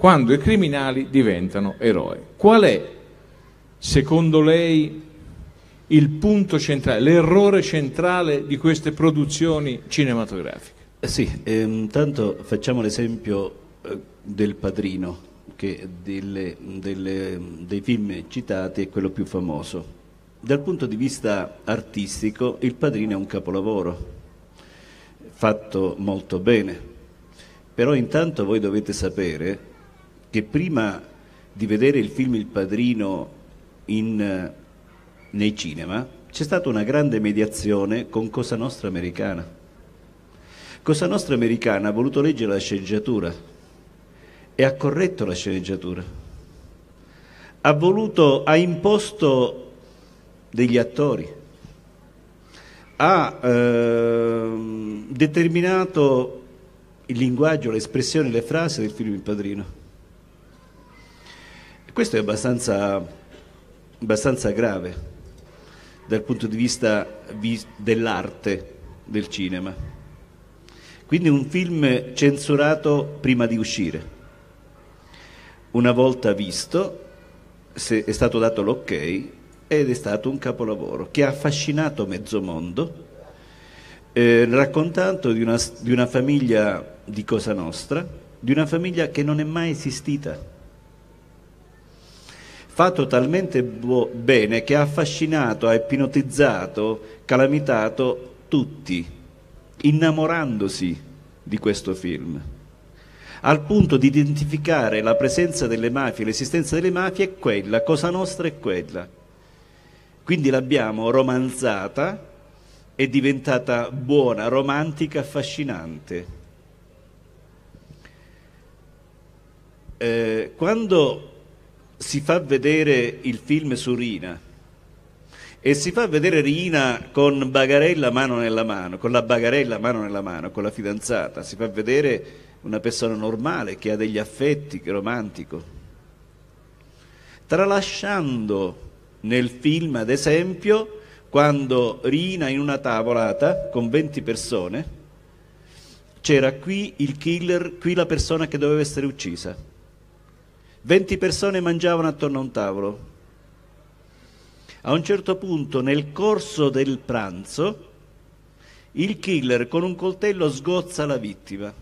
quando i criminali diventano eroi. Qual è, secondo lei, il punto centrale, l'errore centrale di queste produzioni cinematografiche? Eh, sì, intanto ehm, facciamo l'esempio eh, del padrino, che delle, delle, dei film citati è quello più famoso. Dal punto di vista artistico, il padrino è un capolavoro, fatto molto bene, però intanto voi dovete sapere che prima di vedere il film Il Padrino in, eh, nei cinema c'è stata una grande mediazione con Cosa Nostra Americana. Cosa Nostra Americana ha voluto leggere la sceneggiatura e ha corretto la sceneggiatura. Ha voluto, ha imposto degli attori, ha eh, determinato il linguaggio, l'espressione, le frasi del film Il Padrino questo è abbastanza, abbastanza grave dal punto di vista dell'arte del cinema. Quindi un film censurato prima di uscire. Una volta visto è stato dato l'ok ed è stato un capolavoro che ha affascinato mezzo mondo eh, raccontando di una, di una famiglia di Cosa Nostra, di una famiglia che non è mai esistita fatto talmente bene che ha affascinato, ha ipnotizzato, calamitato tutti, innamorandosi di questo film, al punto di identificare la presenza delle mafie, l'esistenza delle mafie è quella, Cosa Nostra è quella. Quindi l'abbiamo romanzata, è diventata buona, romantica, affascinante. Eh, quando si fa vedere il film su Rina e si fa vedere Rina con Bagarella mano nella mano, con la Bagarella mano nella mano, con la fidanzata, si fa vedere una persona normale che ha degli affetti, che è romantico, tralasciando nel film ad esempio quando Rina in una tavolata con 20 persone c'era qui il killer, qui la persona che doveva essere uccisa 20 persone mangiavano attorno a un tavolo. A un certo punto, nel corso del pranzo, il killer con un coltello sgozza la vittima.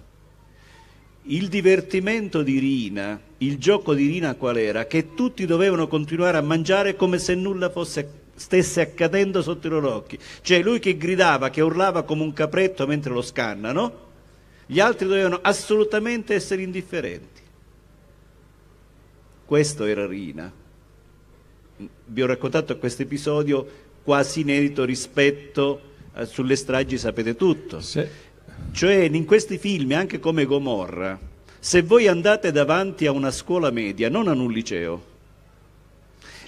Il divertimento di Rina, il gioco di Rina qual era? Che tutti dovevano continuare a mangiare come se nulla fosse, stesse accadendo sotto i loro occhi. Cioè lui che gridava, che urlava come un capretto mentre lo scannano, gli altri dovevano assolutamente essere indifferenti. Questo era Rina. Vi ho raccontato questo episodio quasi inedito rispetto a, eh, sulle stragi sapete tutto. Sì. Cioè in questi film, anche come Gomorra, se voi andate davanti a una scuola media, non a un liceo,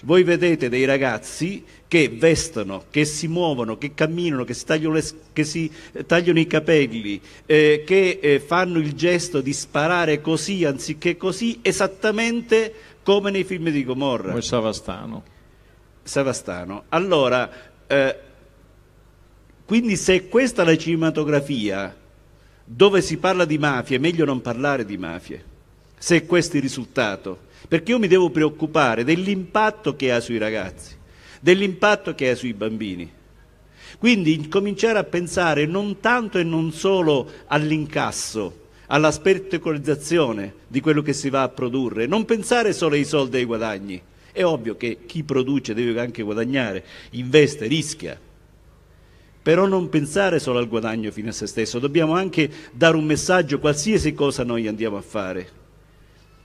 voi vedete dei ragazzi che vestono, che si muovono, che camminano, che si tagliano, le, che si eh, tagliano i capelli, eh, che eh, fanno il gesto di sparare così anziché così, esattamente come nei film di Gomorra. Come Savastano. Savastano. Allora, eh, quindi se questa è la cinematografia dove si parla di mafia, è meglio non parlare di mafie, se questo è il risultato. Perché io mi devo preoccupare dell'impatto che ha sui ragazzi, dell'impatto che ha sui bambini. Quindi cominciare a pensare non tanto e non solo all'incasso, alla spettacolizzazione di quello che si va a produrre, non pensare solo ai soldi e ai guadagni. È ovvio che chi produce deve anche guadagnare, investe, rischia. Però non pensare solo al guadagno fino a se stesso, dobbiamo anche dare un messaggio qualsiasi cosa noi andiamo a fare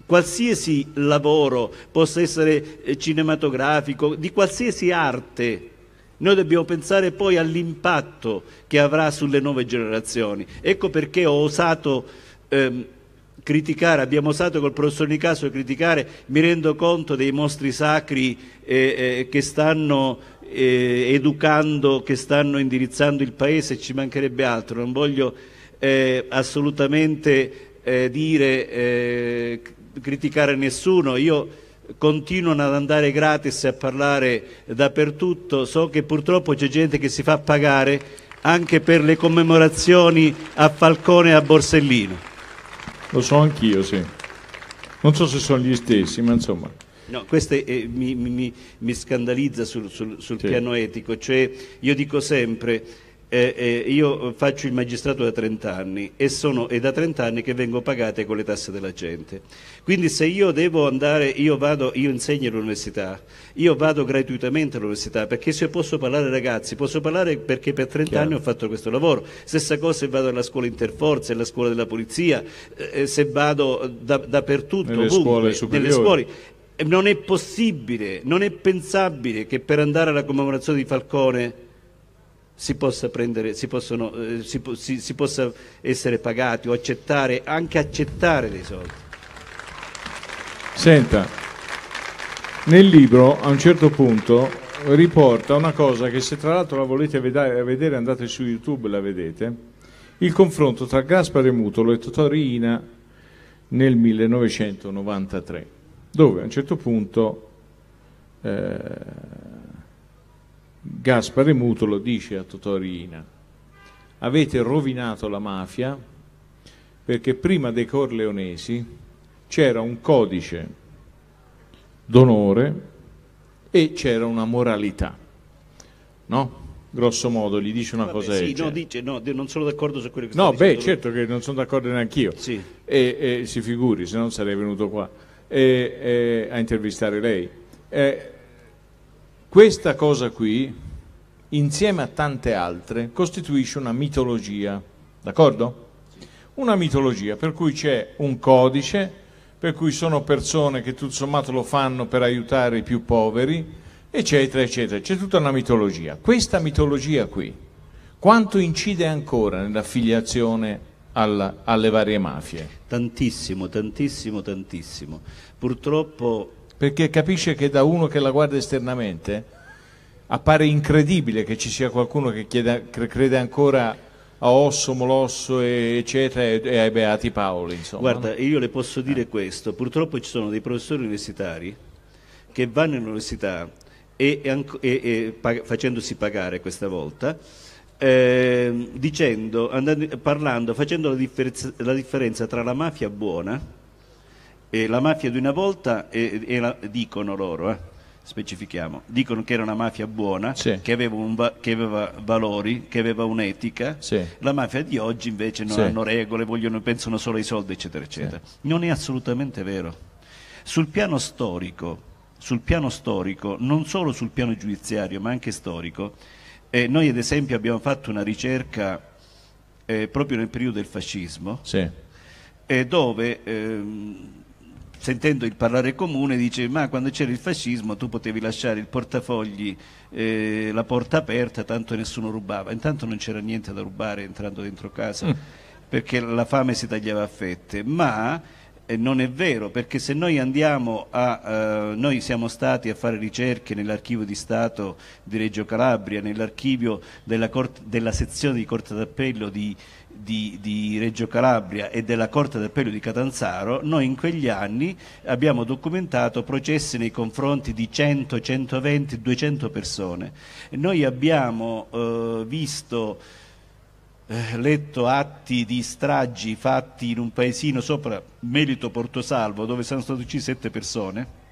qualsiasi lavoro possa essere eh, cinematografico, di qualsiasi arte. Noi dobbiamo pensare poi all'impatto che avrà sulle nuove generazioni. Ecco perché ho osato ehm, criticare, abbiamo osato col professor Nicasso criticare, mi rendo conto dei mostri sacri eh, eh, che stanno eh, educando, che stanno indirizzando il Paese, ci mancherebbe altro, non voglio eh, assolutamente eh, dire, eh, criticare nessuno, io continuano ad andare gratis a parlare dappertutto, so che purtroppo c'è gente che si fa pagare anche per le commemorazioni a Falcone e a Borsellino. Lo so anch'io, sì. Non so se sono gli stessi, ma insomma. No, questo eh, mi, mi, mi, scandalizza sul, sul, sul sì. piano etico, cioè io dico sempre eh, eh, io faccio il magistrato da 30 anni e sono, è da 30 anni che vengo pagate con le tasse della gente. Quindi se io devo andare, io, vado, io insegno all'università, io vado gratuitamente all'università perché se posso parlare ragazzi, posso parlare perché per 30 Chiaro. anni ho fatto questo lavoro. Stessa cosa se vado alla scuola interforze, alla scuola della polizia, eh, se vado da, dappertutto, nelle ovunque, scuole nelle scuole. Non è possibile, non è pensabile che per andare alla commemorazione di Falcone si possa, prendere, si, possono, eh, si, si, si possa essere pagati o accettare, anche accettare dei soldi. Senta, nel libro a un certo punto riporta una cosa che se tra l'altro la volete vedere andate su YouTube e la vedete, il confronto tra Gaspare Mutolo e Totò Riina nel 1993, dove a un certo punto... Eh, Gaspare Mutolo dice a Totorina avete rovinato la mafia perché prima dei Corleonesi c'era un codice d'onore e c'era una moralità, no? Grosso modo gli dice una Vabbè, cosa. Sì, no, dice, no, non sono d'accordo su quello che no, sta No, beh, certo lui. che non sono d'accordo neanche io. Sì. E, e, si figuri, se non sarei venuto qua e, eh, eh, a intervistare lei. Eh, questa cosa qui, insieme a tante altre, costituisce una mitologia, d'accordo? Una mitologia per cui c'è un codice, per cui sono persone che tutto sommato lo fanno per aiutare i più poveri, eccetera, eccetera. C'è tutta una mitologia. Questa mitologia qui, quanto incide ancora nell'affiliazione alla, alle varie mafie? Tantissimo, tantissimo, tantissimo. Purtroppo perché capisce che da uno che la guarda esternamente appare incredibile che ci sia qualcuno che, chiede, crede ancora a Osso, Molosso, eccetera, e ai Beati Paoli. Insomma, Guarda, io le posso dire eh. questo, purtroppo ci sono dei professori universitari che vanno in università e, e, e, e facendosi pagare questa volta, eh, dicendo, andando, parlando, facendo la differenza, la differenza tra la mafia buona e la mafia di una volta, e, e dicono loro, eh, specifichiamo, dicono che era una mafia buona, sì. che, aveva va- che, aveva valori, che aveva un'etica, sì. la mafia di oggi invece non sì. hanno regole, vogliono, pensano solo ai soldi, eccetera, eccetera. Non è assolutamente vero. Sul piano storico, sul piano storico non solo sul piano giudiziario, ma anche storico, eh, noi ad esempio abbiamo fatto una ricerca eh, proprio nel periodo del fascismo, eh, dove... Ehm, sentendo il parlare comune, dice ma quando c'era il fascismo tu potevi lasciare il portafogli, eh, la porta aperta, tanto nessuno rubava. Intanto non c'era niente da rubare entrando dentro casa, mm. perché la fame si tagliava a fette, ma... Eh, non è vero, perché se noi andiamo a, eh, noi siamo stati a fare ricerche nell'archivio di Stato di Reggio Calabria, nell'archivio della, della, sezione di Corte d'Appello di di, di, Reggio Calabria e della Corte d'Appello di Catanzaro, noi in quegli anni abbiamo documentato processi nei confronti di 100, 120, 200 persone. Noi abbiamo eh, visto, eh, letto atti di stragi fatti in un paesino sopra Melito Portosalvo dove sono state uccise 7 persone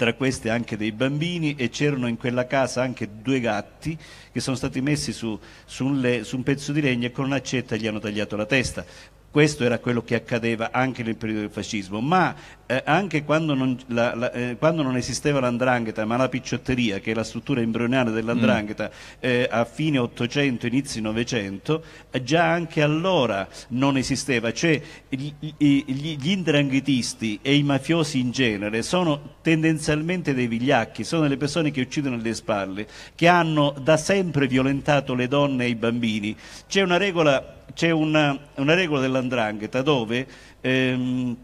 tra queste anche dei bambini e c'erano in quella casa anche due gatti che sono stati messi su, su, un, le, su un pezzo di legno e con un'accetta gli hanno tagliato la testa. Questo era quello che accadeva anche nel periodo del fascismo, ma eh, anche quando non, la, la, eh, quando non esisteva l'andrangheta, ma la picciotteria, che è la struttura embrionale dell'andrangheta, mm. eh, a fine 800, inizio 900, già anche allora non esisteva. Cioè gli, gli, gli indranghetisti e i mafiosi in genere sono tendenzialmente dei vigliacchi, sono delle persone che uccidono alle spalle, che hanno da sempre violentato le donne e i bambini. C'è una regola c'è una, una, regola dell'andrangheta dove ehm,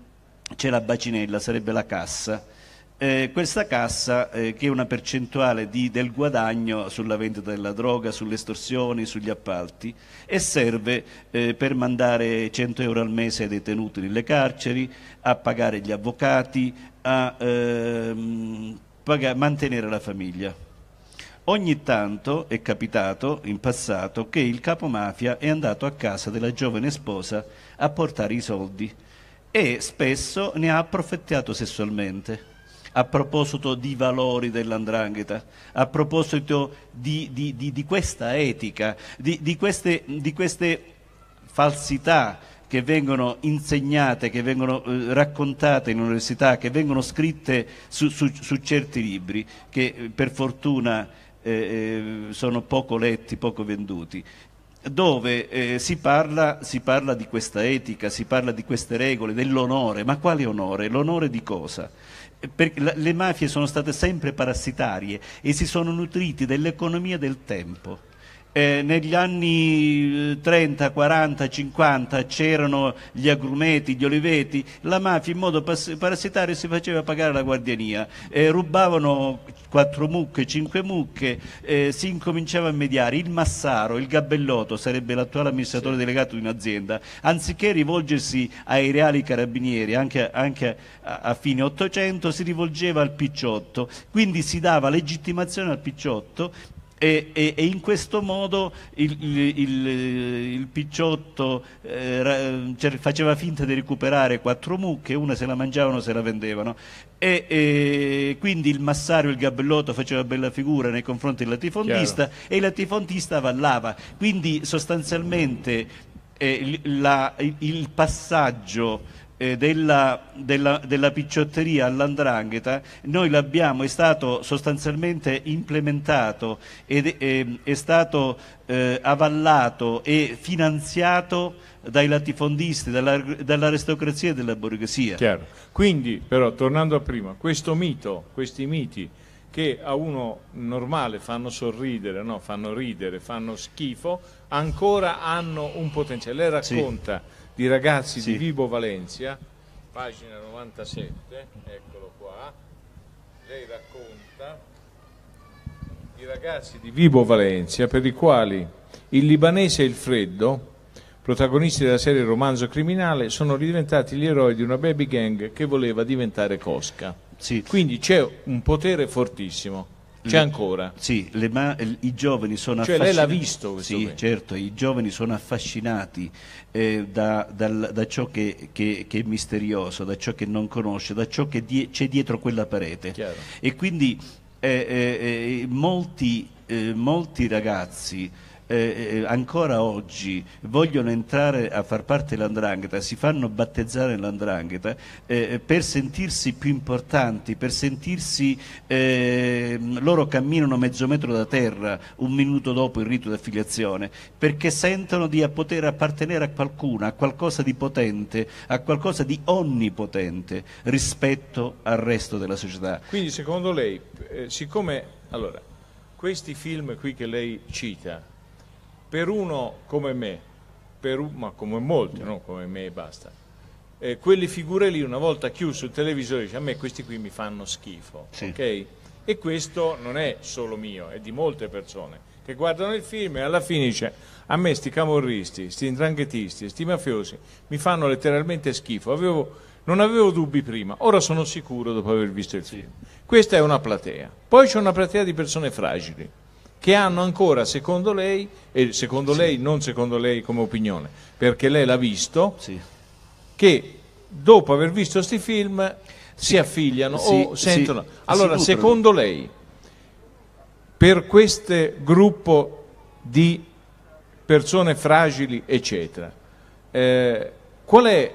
c'è la bacinella, sarebbe la cassa. Eh, questa cassa, eh, che è una percentuale di, del guadagno sulla vendita della droga, sulle estorsioni, sugli appalti, e serve eh, per mandare 100 euro al mese ai detenuti nelle carceri, a pagare gli avvocati, a ehm, pag- mantenere la famiglia. Ogni tanto è capitato in passato che il capo mafia è andato a casa della giovane sposa a portare i soldi e spesso ne ha approfittato sessualmente. A proposito di valori dell'andrangheta, a proposito di, di, di, di questa etica, queste, di queste falsità che vengono insegnate, che vengono eh, raccontate in università, che vengono scritte su, su, su certi libri, che eh, per fortuna eh, eh, sono poco letti, poco venduti dove eh, si, parla, si, parla, di questa etica, si parla di queste regole, dell'onore, ma quale onore? L'onore di cosa? Perché le mafie sono state sempre parassitarie e si sono nutriti dell'economia del tempo eh, negli anni 30, 40, 50 c'erano gli agrumeti, gli oliveti, la mafia in modo parassitario si faceva pagare la guardiania, eh, rubavano quattro mucche, cinque mucche, eh, si incominciava a mediare, il massaro, il gabellotto sarebbe l'attuale amministratore sì. delegato di un'azienda, anziché rivolgersi ai reali carabinieri anche, anche a, a fine 800 si rivolgeva al picciotto, quindi si dava legittimazione al picciotto e, e, e, in questo modo il, il, il, il picciotto eh, cioè, faceva finta di recuperare quattro mucche, una se la mangiavano, se la vendevano. E, e quindi il massario, il gabellotto faceva bella figura nei confronti del latifondista Chiaro. e il latifondista avallava. Quindi sostanzialmente eh, la, il passaggio eh, della, della, della, picciotteria all'andrangheta, noi l'abbiamo, è stato sostanzialmente implementato ed eh, è, stato eh, avallato e finanziato dai latifondisti, dalla, dall'aristocrazia e dalla borghesia. Chiaro. Quindi, però, tornando a prima, questo mito, questi miti che a uno normale fanno sorridere, no? fanno ridere, fanno schifo, ancora hanno un potenziale. Lei racconta. Sì di ragazzi sì. di Vibo Valencia, pagina 97, eccolo qua, lei racconta i ragazzi di Vibo Valencia per i quali il libanese e il freddo, protagonisti della serie Romanzo Criminale, sono diventati gli eroi di una baby gang che voleva diventare Cosca. Sì. Quindi c'è un potere fortissimo. Mm. C'è ancora. Sì, ma, i giovani sono cioè, affascinati. Lei l'ha visto questo Sì, qui. certo, i giovani sono affascinati eh, da, dal, da, ciò che, che, che, è misterioso, da ciò che non conosce, da ciò che die c'è dietro quella parete. Chiaro. E quindi eh, eh, eh molti, eh, molti ragazzi eh, eh, ancora oggi vogliono entrare a far parte dell'andrangheta, si fanno battezzare l'andrangheta eh, per sentirsi più importanti, per sentirsi eh, loro camminano mezzo metro da terra un minuto dopo il rito di affiliazione, perché sentono di poter appartenere a qualcuno, a qualcosa di potente, a qualcosa di onnipotente rispetto al resto della società. Quindi secondo lei, eh, siccome allora, questi film qui che lei cita, per uno come me, per, ma come molti, non come me e basta, eh, quelle figure lì una volta chiuso il televisore dice a me questi qui mi fanno schifo, sì. ok? E questo non è solo mio, è di molte persone che guardano il film e alla fine dice a me sti camorristi, sti indranghetisti, sti mafiosi mi fanno letteralmente schifo, avevo, non avevo dubbi prima, ora sono sicuro dopo aver visto il film. Questa è una platea. Poi c'è una platea di persone fragili che hanno ancora, secondo lei, e secondo sì. lei, non secondo lei come opinione, perché lei l'ha visto, sì. che dopo aver visto questi film si affiliano sì, o sentono. allora, secondo lei, per questo gruppo di persone fragili, eccetera, eh, qual è,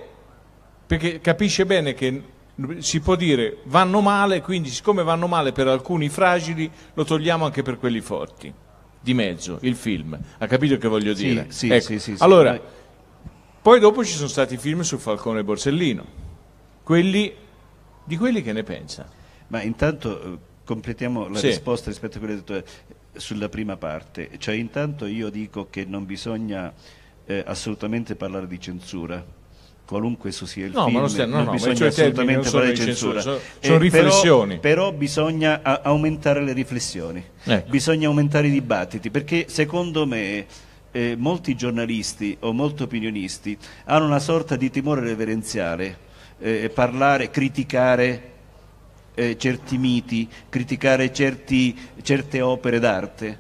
perché capisce bene che si può dire vanno male, quindi siccome vanno male per alcuni fragili, lo togliamo anche per quelli forti. Di mezzo, il film. Ha capito che voglio dire? Sì, sì, ecco. sì, sì, sì, Allora, poi dopo ci sono stati i film su Falcone e Borsellino. Quelli, di quelli che ne pensa? Ma intanto eh, completiamo la sì. risposta rispetto a quello che hai detto eh, sulla prima parte. Cioè intanto io dico che non bisogna eh, assolutamente parlare di censura qualunque esso sia il no, film, ma non, no, no, bisogna assolutamente fare censura. Sono, eh, sono eh, riflessioni. Però, però bisogna aumentare le riflessioni, ecco. bisogna aumentare i dibattiti, perché secondo me... Eh, molti giornalisti o molti opinionisti hanno una sorta di timore reverenziale, eh, parlare, criticare eh, certi miti, criticare certi, certe opere d'arte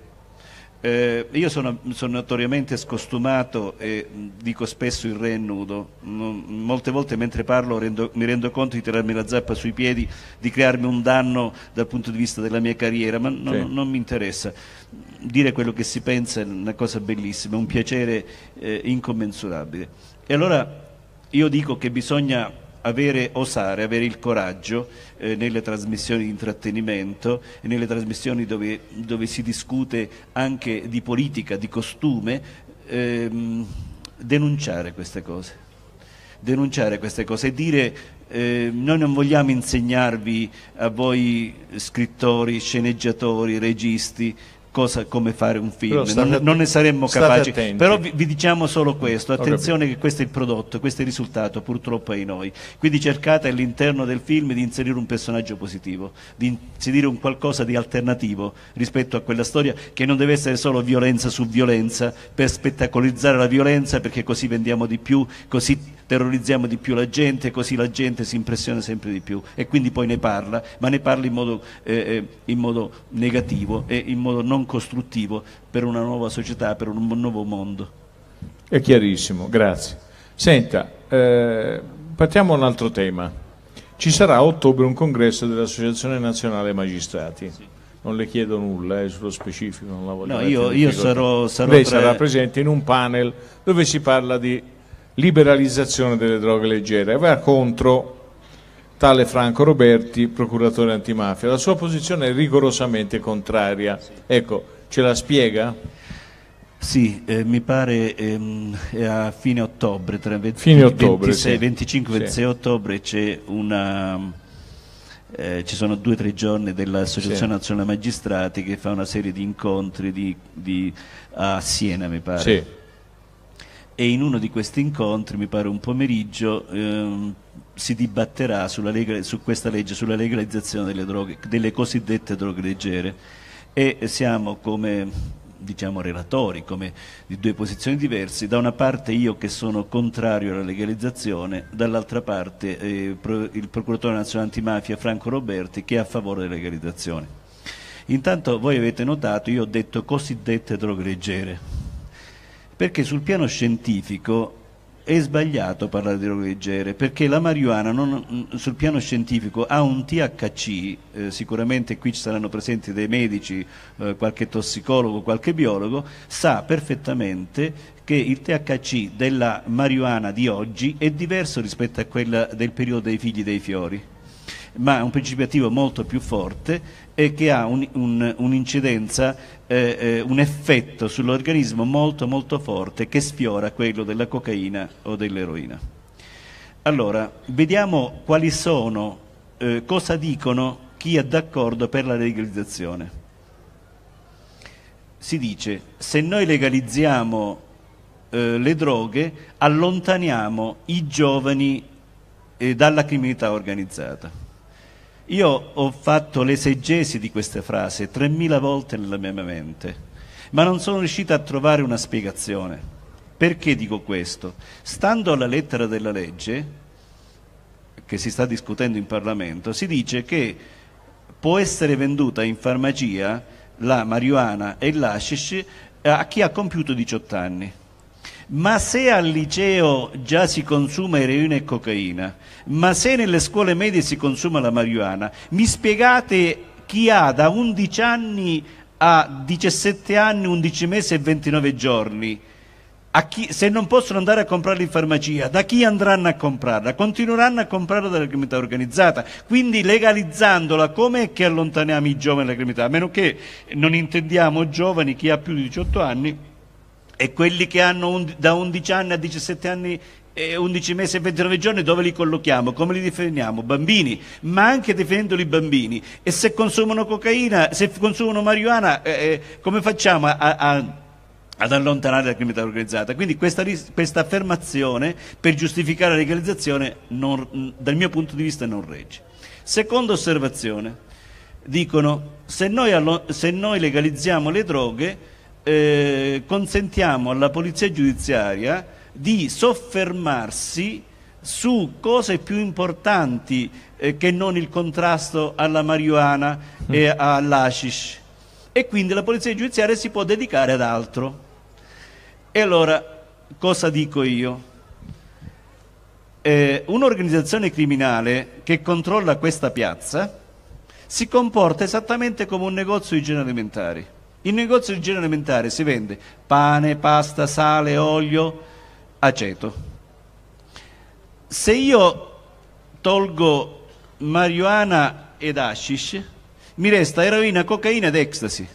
eh, io sono, sono, notoriamente scostumato e mm, dico spesso il re è nudo. Non, molte volte mentre parlo rendo, mi rendo conto di tirarmi la zappa sui piedi, di crearmi un danno dal punto di vista della mia carriera, ma non, sì. non mi interessa. Dire quello che si pensa è una cosa bellissima, è un piacere eh, incommensurabile. E allora io dico che bisogna avere, osare, avere il coraggio eh, nelle trasmissioni di intrattenimento e nelle trasmissioni dove, dove, si discute anche di politica, di costume, ehm, denunciare queste cose, denunciare queste cose e dire eh, noi non vogliamo insegnarvi a voi scrittori, sceneggiatori, registi, cosa, come fare un film, non, non, ne saremmo capaci. Attenti. Però vi, vi, diciamo solo questo, attenzione che questo è il prodotto, questo è il risultato purtroppo è ai noi. Quindi cercate all'interno del film di inserire un personaggio positivo, di inserire un qualcosa di alternativo rispetto a quella storia che non deve essere solo violenza su violenza per spettacolizzare la violenza perché così vendiamo di più, così terrorizziamo di più la gente, così la gente si impressiona sempre di più e quindi poi ne parla, ma ne parla in modo, eh, eh in modo negativo e in modo non costruttivo per una nuova società, per un nuovo mondo. È chiarissimo, grazie. Senta, eh, partiamo a un altro tema. Ci sarà a ottobre un congresso dell'Associazione Nazionale Magistrati. Sì non le chiedo nulla eh, sullo specifico, non la voglio no, io, io sarò, sarò Lei sarà presente in un panel dove si parla di liberalizzazione delle droghe leggere. Aveva contro tale Franco Roberti, procuratore antimafia. La sua posizione è rigorosamente contraria. Ecco, ce la spiega? Sì, eh, mi pare ehm, a fine ottobre, tra 20, fine ottobre, 26, sì. 25 26 sì. ottobre c'è una... Eh, ci sono due o tre giorni dell'Associazione sì. Nazionale Magistrati che fa una serie di incontri di, di, a Siena, mi pare. Sì e in uno di questi incontri, mi pare un pomeriggio, ehm, si dibatterà legale, su questa legge, sulla legalizzazione delle, droghe, delle cosiddette droghe leggere e siamo come diciamo relatori, come di due posizioni diverse, da una parte io che sono contrario alla legalizzazione, dall'altra parte eh, il procuratore nazionale antimafia Franco Roberti che è a favore della legalizzazione. Intanto voi avete notato, io ho detto cosiddette droghe leggere, perché sul piano scientifico è sbagliato parlare di droghe leggere perché la marijuana non, sul piano scientifico ha un THC, eh, sicuramente qui ci saranno presenti dei medici, eh, qualche tossicologo, qualche biologo, sa perfettamente che il THC della marijuana di oggi è diverso rispetto a quella del periodo dei figli dei fiori ma è un principio attivo molto più forte e che ha un'incidenza un eh, eh, un effetto sull'organismo molto molto forte che sfiora quello della cocaina o dell'eroina. Allora, vediamo quali sono, eh, cosa dicono chi è d'accordo per la legalizzazione. Si dice, se noi legalizziamo eh, le droghe, allontaniamo i giovani eh, dalla criminalità organizzata. Io ho fatto l'esegesi di queste frasi 3.000 volte nella mia mente, ma non sono riuscito a trovare una spiegazione. Perché dico questo? Stando alla lettera della legge, che si sta discutendo in Parlamento, si dice che può essere venduta in farmacia la marijuana e l'ashish a chi ha compiuto 18 anni. Ma se al liceo già si consuma eroina e cocaina, ma se nelle scuole medie si consuma la marijuana, mi spiegate chi ha da 11 anni a 17 anni, 11 mesi e 29 giorni, chi, se non possono andare a comprarla in farmacia, da chi andranno a comprarla? Continueranno a comprarla dalla criminalità organizzata. Quindi legalizzandola, com'è che allontaniamo i giovani dalla criminalità? A meno che non intendiamo giovani, chi ha più di 18 anni, e quelli che hanno un, da 11 anni a 17 anni e 11 mesi e 29 giorni dove li collochiamo, come li definiamo? Bambini, ma anche definendoli bambini. E se consumano cocaina, se consumano marijuana, eh, eh, come facciamo a, a, ad allontanare la criminalità organizzata? Quindi questa, questa affermazione per giustificare la legalizzazione non, dal mio punto di vista non regge. Seconda osservazione, dicono se noi, se noi legalizziamo le droghe eh, consentiamo alla polizia giudiziaria di soffermarsi su cose più importanti eh, che non il contrasto alla marijuana mm. e all'ashish e quindi la polizia giudiziaria si può dedicare ad altro. E allora cosa dico io? Eh, un'organizzazione criminale che controlla questa piazza si comporta esattamente come un negozio di igiene alimentari. In negozio di igiene alimentare si vende pane, pasta, sale, olio, aceto. Se io tolgo marijuana ed hashish, mi resta eroina, cocaina ed ecstasy.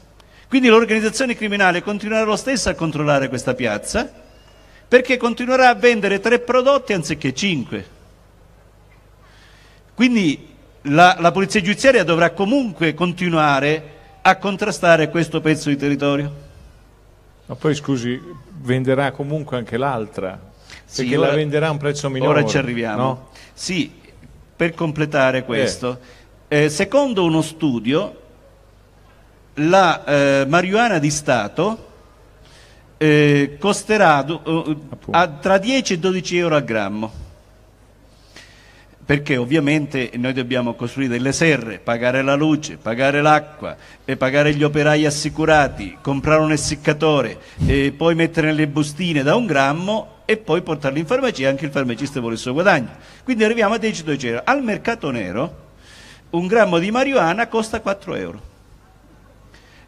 Quindi l'organizzazione criminale continuerà lo stesso a controllare questa piazza perché continuerà a vendere tre prodotti anziché cinque. Quindi la, la polizia giudiziaria dovrà comunque continuare a a contrastare questo pezzo di territorio. Ma poi scusi, venderà comunque anche l'altra, sì, perché ora, la venderà a un prezzo minore. Ora ci arriviamo. No? Sì, per completare eh. questo, eh. Eh, secondo uno studio, la eh, marijuana di Stato eh, costerà eh, a, tra 10 e 12 euro al grammo perché ovviamente noi dobbiamo costruire delle serre, pagare la luce, pagare l'acqua, pagare gli operai assicurati, comprare un essiccatore, poi mettere nelle bustine da un grammo e poi portarli in farmacia, anche il farmacista vuole il suo guadagno. Quindi arriviamo a 10-12 euro. Al mercato nero un grammo di marijuana costa 4 euro.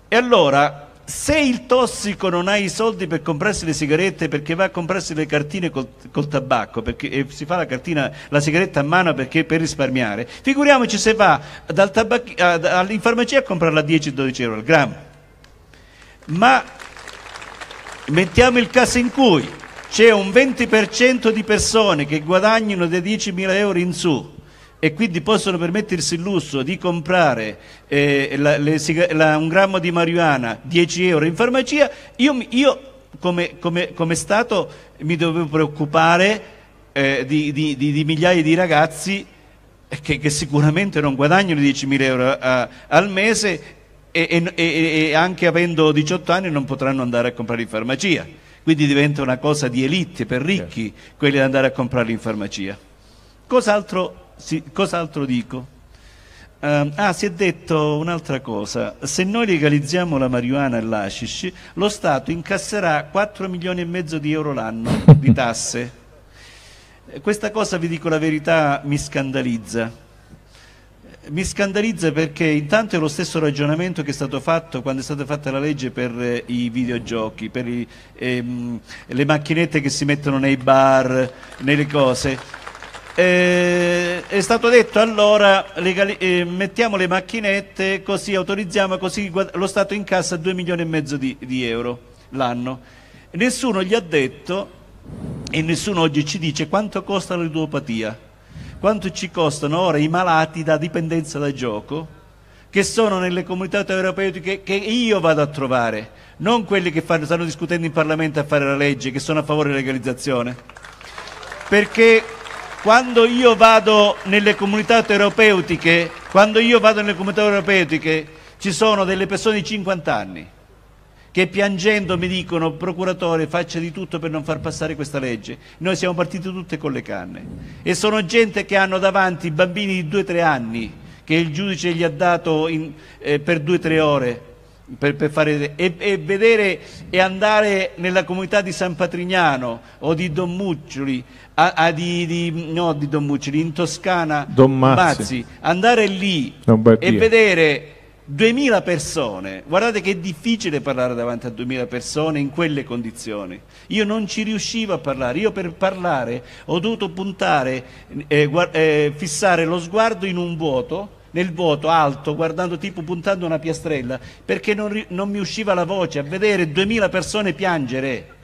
E allora se il tossico non ha i soldi per comprarsi le sigarette perché va a comprarsi le cartine col, col tabacco perché, e eh, si fa la, cartina, la sigaretta a mano perché, per risparmiare, figuriamoci se va tabacchi, a, in farmacia a comprarla a 10-12 euro al grammo. Ma mettiamo il caso in cui c'è un 20% di persone che guadagnano da 10.000 euro in su e quindi possono permettersi il lusso di comprare eh, la, le, la, un grammo di marijuana 10 euro in farmacia, io, io come, come, come, Stato mi dovevo preoccupare eh, di, di, di, di, migliaia di ragazzi che, che sicuramente non guadagnano 10.000 euro a, al mese e, e, e, anche avendo 18 anni non potranno andare a comprare in farmacia. Quindi diventa una cosa di elite per ricchi certo. quelli di andare a comprare in farmacia. Cos'altro sì, cos'altro dico? Uh, ah, si è detto un'altra cosa. Se noi legalizziamo la marijuana e l'ashish, lo Stato incasserà 4 milioni e mezzo di euro l'anno di tasse. Eh, questa cosa, vi dico la verità, mi scandalizza. Eh, mi scandalizza perché intanto è lo stesso ragionamento che è stato fatto quando è stata fatta la legge per eh, i videogiochi, per i, ehm, le macchinette che si mettono nei bar, nelle cose eh, è stato detto allora legali, eh, mettiamo le macchinette così autorizziamo così lo Stato incassa 2 milioni e mezzo di, di euro l'anno nessuno gli ha detto e nessuno oggi ci dice quanto costa la ludopatia quanto ci costano ora i malati da dipendenza da gioco che sono nelle comunità terapeutiche che io vado a trovare non quelli che fanno, stanno discutendo in Parlamento a fare la legge che sono a favore della legalizzazione perché quando io vado nelle comunità terapeutiche, quando io vado nelle comunità terapeutiche, ci sono delle persone di 50 anni che piangendo mi dicono procuratore faccia di tutto per non far passare questa legge. Noi siamo partiti tutte con le canne e sono gente che hanno davanti bambini di 2-3 anni che il giudice gli ha dato in, eh, per 2-3 ore per, per fare, e, e, vedere e andare nella comunità di San Patrignano o di Don Muccioli, a, a di, di, no, di Don Muccioli, in Toscana, Don Mazzi. Mazzi andare lì e vedere 2000 persone, guardate che è difficile parlare davanti a 2000 persone in quelle condizioni. Io non ci riuscivo a parlare, io per parlare ho dovuto puntare, eh, eh, fissare lo sguardo in un vuoto nel vuoto, alto, guardando tipo puntando una piastrella, perché non, non mi usciva la voce a vedere 2000 persone piangere.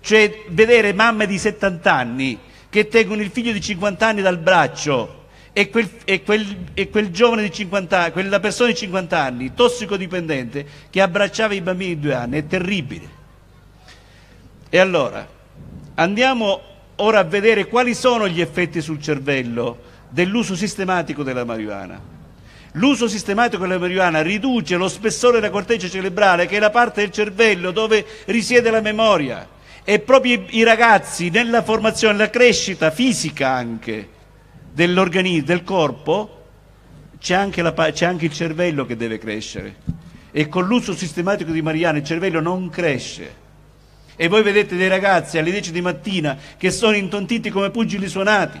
Cioè vedere mamme di 70 anni che tengono il figlio di 50 anni dal braccio e quel, e, quel, e quel, giovane di 50 quella persona di 50 anni, tossicodipendente, che abbracciava i bambini di due anni, è terribile. E allora, andiamo ora a vedere quali sono gli effetti sul cervello dell'uso sistematico della marijuana. L'uso sistematico della marijuana riduce lo spessore della corteccia cerebrale, che è la parte del cervello dove risiede la memoria. E proprio i ragazzi, nella formazione, nella crescita fisica anche dell'organismo, del corpo, c'è anche, la, c'è anche il cervello che deve crescere. E con l'uso sistematico di marijuana il cervello non cresce e voi vedete dei ragazzi alle 10 di mattina che sono intontiti come pugili suonati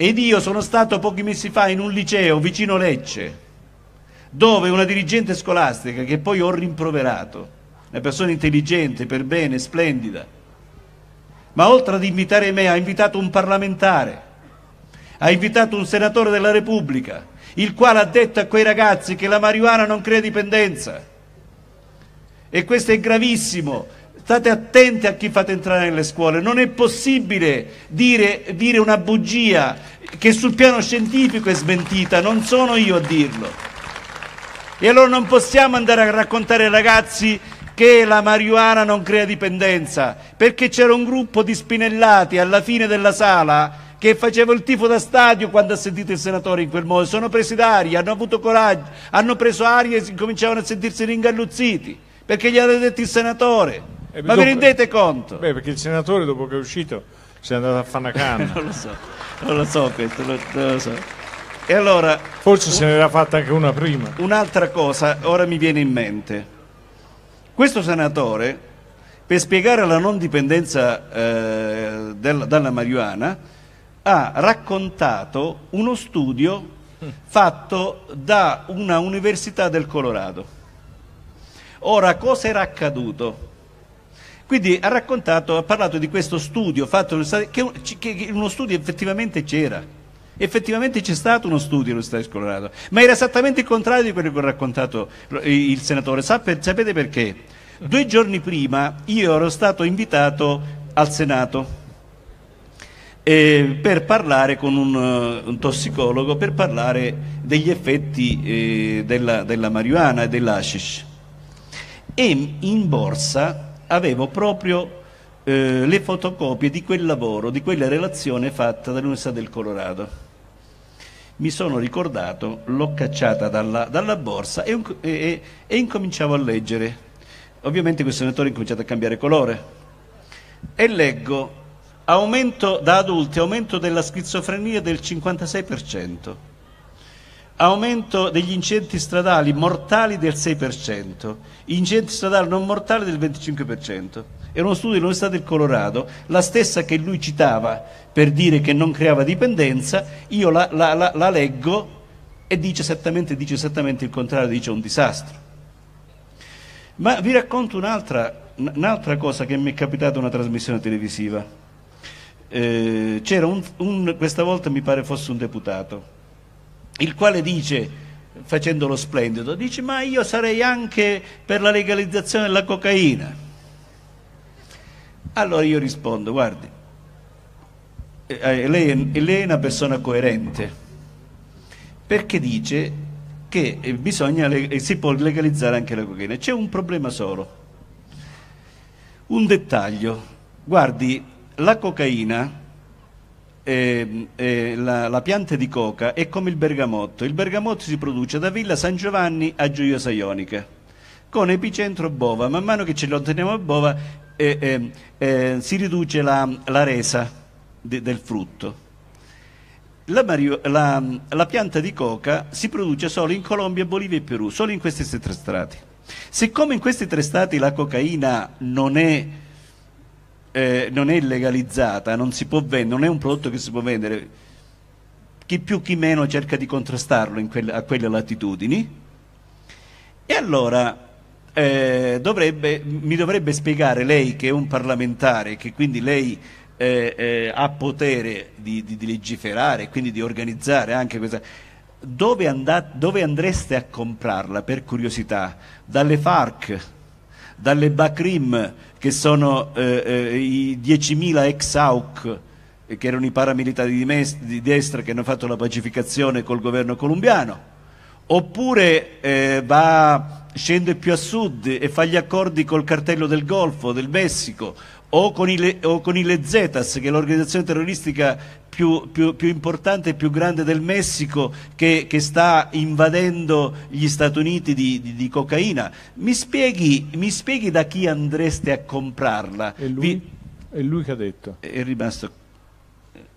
ed io sono stato pochi mesi fa in un liceo vicino Lecce, dove una dirigente scolastica, che poi ho rimproverato, una persona intelligente, per bene, splendida, ma oltre ad invitare me ha invitato un parlamentare, ha invitato un senatore della Repubblica, il quale ha detto a quei ragazzi che la marijuana non crea dipendenza. E questo è gravissimo, State attenti a chi fate entrare nelle scuole, non è possibile dire, dire una bugia che sul piano scientifico è smentita, non sono io a dirlo. E allora non possiamo andare a raccontare ai ragazzi che la marijuana non crea dipendenza, perché c'era un gruppo di spinellati alla fine della sala che faceva il tifo da stadio quando ha sentito il senatore in quel modo, sono presi d'aria, hanno avuto coraggio, hanno preso aria e cominciavano a sentirsi ringalluzziti, perché gli aveva detto il senatore. Ma dopo... vi rendete conto? Beh, perché il senatore dopo che è uscito si è andato a fare una canna. non lo so, non lo so questo, non, non lo so. E allora... Forse un... se ne era fatta anche una prima. Un'altra cosa, ora mi viene in mente. Questo senatore, per spiegare la non dipendenza eh, del, dalla marijuana, ha raccontato uno studio fatto da una università del Colorado. Ora, cosa era accaduto? Quindi ha raccontato, ha parlato di questo studio fatto che, che uno studio effettivamente c'era. Effettivamente c'è stato uno studio nello Stato di Colorado, ma era esattamente il contrario di quello che ha raccontato il senatore. Sapete perché? Due giorni prima io ero stato invitato al Senato eh, per parlare con un, eh, un, tossicologo per parlare degli effetti eh, della, della marijuana e dell'ashish. E in borsa avevo proprio eh, le fotocopie di quel lavoro, di quella relazione fatta dall'Università del Colorado. Mi sono ricordato, l'ho cacciata dalla, dalla borsa e, e, e, incominciavo a leggere. Ovviamente questo senatore ha incominciato a cambiare colore. E leggo, aumento da adulti, aumento della schizofrenia del 56% aumento degli incidenti stradali mortali del 6%, incidenti stradali non mortali del 25%. Era uno studio dell'Università del Colorado, la stessa che lui citava per dire che non creava dipendenza, io la, la, la, la leggo e dice esattamente, dice esattamente il contrario, dice un disastro. Ma vi racconto un'altra, un'altra cosa che mi è capitata in una trasmissione televisiva. Eh, c'era un, un, questa volta mi pare fosse un deputato il quale dice facendolo splendido, dice ma io sarei anche per la legalizzazione della cocaina. Allora io rispondo, guardi, eh, eh, lei, lei è una persona coerente, perché dice che eh, bisogna, si può legalizzare anche la cocaina. C'è un problema solo, un dettaglio, guardi, la cocaina eh, eh, la, la, pianta di coca è come il bergamotto. Il bergamotto si produce da Villa San Giovanni a Gioiosa Ionica, con epicentro Bova. Man mano che ce lo otteniamo a Bova eh, ehm, eh, si riduce la, la resa de, del frutto. La, Mario, la, pianta di coca si produce solo in Colombia, Bolivia e Perù, solo in questi tre strati. Siccome in questi tre stati la cocaina non è eh, non è legalizzata, non si può vendere, non è un prodotto che si può vendere, chi più chi meno cerca di contrastarlo quelle, a quelle latitudini e allora eh, dovrebbe, mi dovrebbe spiegare lei che è un parlamentare, che quindi lei eh, eh, ha potere di, di, di legiferare quindi di organizzare anche questa... Dove, andate, dove andreste a comprarla per curiosità? Dalle FARC, dalle Bakrim, che sono eh, eh i 10.000 ex AUC, che erano i paramilitari di, mes- di, destra che hanno fatto la pacificazione col governo colombiano, oppure eh, va, scende più a sud e fa gli accordi col cartello del Golfo, del Messico, o con, i, o con i Lezetas, che è l'organizzazione terroristica più, più, più, importante e più grande del Messico che, che sta invadendo gli Stati Uniti di, di, di cocaina. Mi spieghi, mi spieghi, da chi andreste a comprarla? È lui, Vi... è lui che ha detto. È rimasto.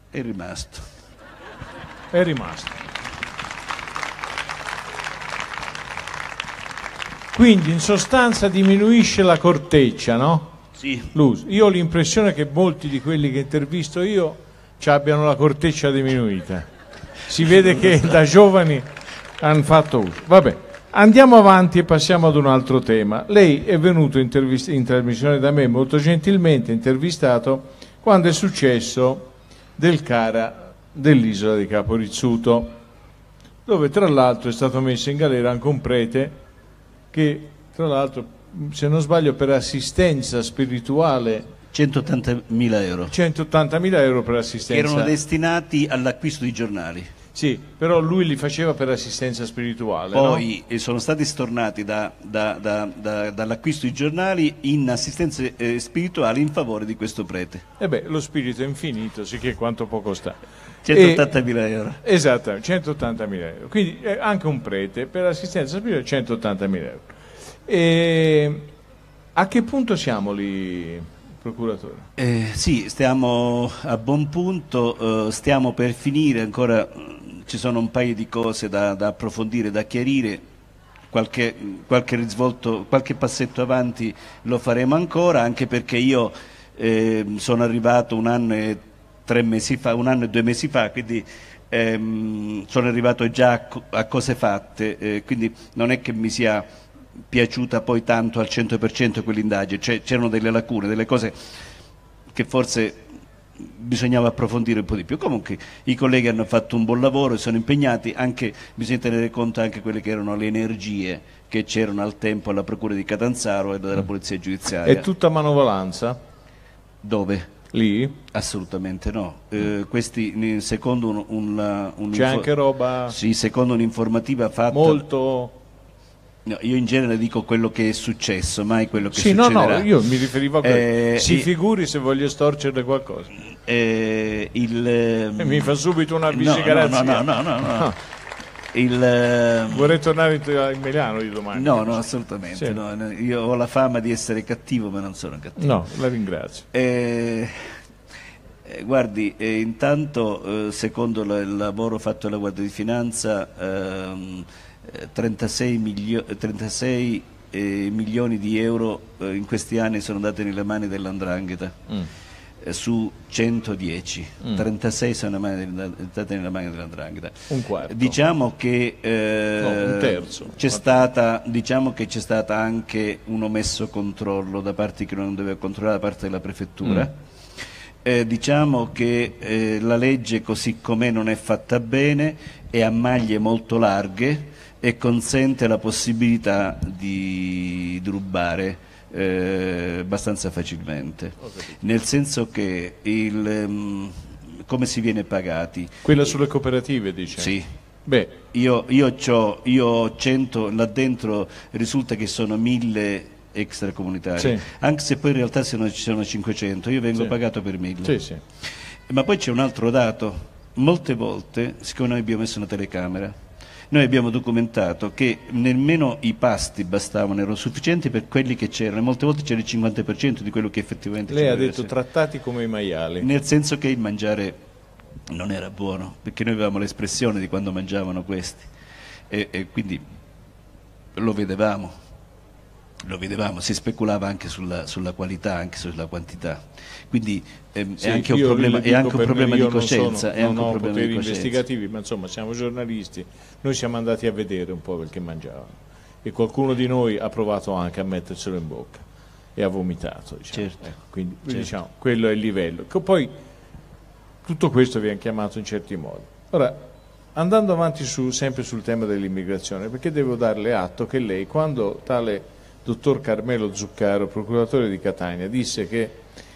È rimasto. È rimasto. Quindi in sostanza diminuisce la corteccia, no? Sì. l'uso. Io ho l'impressione che molti di quelli che intervisto io ci abbiano la corteccia diminuita. Si vede che da giovani hanno fatto uso. Vabbè, andiamo avanti e passiamo ad un altro tema. Lei è venuto in, in trasmissione da me molto gentilmente intervistato quando è successo del Cara dell'isola di Capo Rizzuto dove tra l'altro è stato messo in galera anche un prete che tra l'altro se non sbaglio, per assistenza spirituale. 180.000 euro. 180.000 euro per assistenza. Che erano destinati all'acquisto di giornali. Sì, però lui li faceva per assistenza spirituale. Poi no? Eh, sono stati stornati da, da, da, dall'acquisto di giornali in assistenza eh, spirituale in favore di questo prete. E eh beh, lo spirito è infinito, sì sicché quanto poco sta. 180.000 euro. Esatto, 180.000 euro. Quindi eh, anche un prete per assistenza spirituale 180.000 euro. E a che punto siamo lì, procuratore? Eh, sì, stiamo a buon punto, eh, stiamo per finire, ancora mm, ci sono un paio di cose da, da approfondire, da chiarire. Qualche, qualche, risvolto, qualche passetto avanti lo faremo ancora, anche perché io eh, sono arrivato un anno e tre mesi fa, un anno e due mesi fa, quindi ehm, sono arrivato già a, a cose fatte, eh, quindi non è che mi sia piaciuta poi tanto al 100% quell'indagine, cioè, c'erano delle lacune, delle cose che forse bisognava approfondire un po' di più. Comunque i colleghi hanno fatto un buon lavoro e sono impegnati, anche, bisogna tenere conto anche quelle che erano le energie che c'erano al tempo alla Procura di Catanzaro e della mm. Polizia Giudiziaria. È tutta manovalanza? Dove? Lì? Assolutamente no. Mm. Eh, questi, secondo un, un, un C'è anche roba... Sì, secondo un'informativa fatta... Molto No, io in genere dico quello che è successo, mai quello che sì, succederà. Sì, no, no, io mi riferivo a quello. Eh, si figuri se voglio storcere qualcosa. Eh, il, eh, mi fa subito una bicicletta. No, no, no, no, no, no. Ah. Il, ehm, Vorrei tornare in, Milano io domani. No, no, assolutamente. Sì. No, io ho la fama di essere cattivo, ma non sono cattivo. No, la ringrazio. Eh, eh guardi, eh, intanto, eh, secondo il lavoro fatto dalla Guardia di Finanza... Ehm, 36, milio- 36 eh, eh, milioni di euro eh, in questi anni sono andati nelle mani dell'Andrangheta mm. eh, su 110, mm. 36 sono andati nelle mani dell'Andrangheta. Un quarto. Diciamo che, eh, no, un terzo. C'è stata, diciamo che c'è stato anche un omesso controllo da parte che non doveva controllare, da parte della prefettura. Mm. Eh, diciamo che eh, la legge così com'è non è fatta bene, è a maglie molto larghe, e consente la possibilità di rubare eh, abbastanza facilmente, nel senso che il, um, come si viene pagati. Quella sulle cooperative dice? Sì. Beh. Io, io, ho, io 100, là dentro risulta che sono 1000 extracomunitari, sì. anche se poi in realtà ci sono 500, io vengo sì. pagato per 1000. Sì, Ma poi c'è un altro dato, molte volte, siccome noi abbiamo messo una telecamera, noi abbiamo documentato che nemmeno i pasti bastavano, erano sufficienti per quelli che c'erano e molte volte c'era il 50% di quello che effettivamente c'era. Lei ha detto essere. trattati come i maiali. Nel senso che il mangiare non era buono, perché noi avevamo l'espressione di quando mangiavano questi e, e quindi lo vedevamo lo vedevamo, si speculava anche sulla, sulla, qualità, anche sulla quantità. Quindi ehm, sì, è anche un problema, è anche un problema di coscienza. Sono, non ho poteri investigativi, ma insomma siamo giornalisti, noi siamo andati a vedere un po' quel che mangiavano e qualcuno di noi ha provato anche a metterselo in bocca e ha vomitato. Diciamo. Certo. Eh, quindi certo. diciamo, quello è il livello. Che poi tutto questo viene chiamato in certi modi. Ora, andando avanti su, sempre sul tema dell'immigrazione, perché devo darle atto che lei quando tale dottor Carmelo Zuccaro, procuratore di Catania, disse che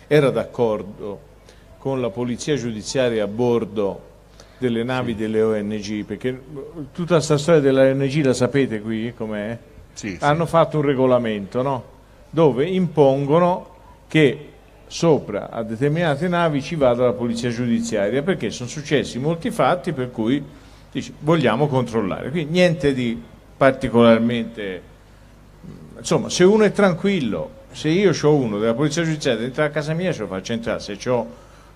era d'accordo con la polizia giudiziaria a bordo delle navi sì. delle ONG, perché tutta questa storia delle ONG la sapete qui eh, com'è? Sì, Hanno sì. fatto un regolamento no? dove impongono che sopra a determinate navi ci vada la polizia giudiziaria perché sono successi molti fatti per cui dice, vogliamo controllare. Quindi niente di particolarmente insomma, se uno è tranquillo, se io ho uno della polizia giudiziaria dentro a casa mia ce lo faccio entrare, se ho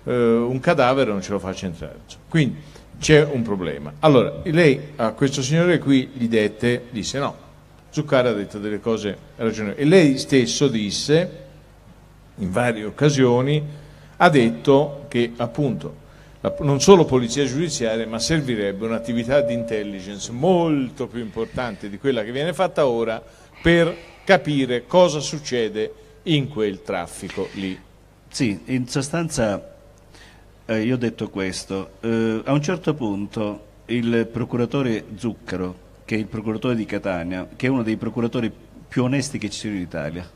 eh, un cadavere non ce lo faccio entrare. Quindi c'è un problema. Allora, lei a questo signore qui gli dette, disse no, Zuccaro ha detto delle cose ragionevoli e lei stesso disse in varie occasioni, ha detto che appunto non solo polizia giudiziaria, ma servirebbe un'attività di intelligence molto più importante di quella che viene fatta ora per capire cosa succede in quel traffico lì. Sì, in sostanza eh, io ho detto questo, eh, a un certo punto il procuratore Zucchero, che è il procuratore di Catania, che è uno dei procuratori più onesti che ci siano in Italia,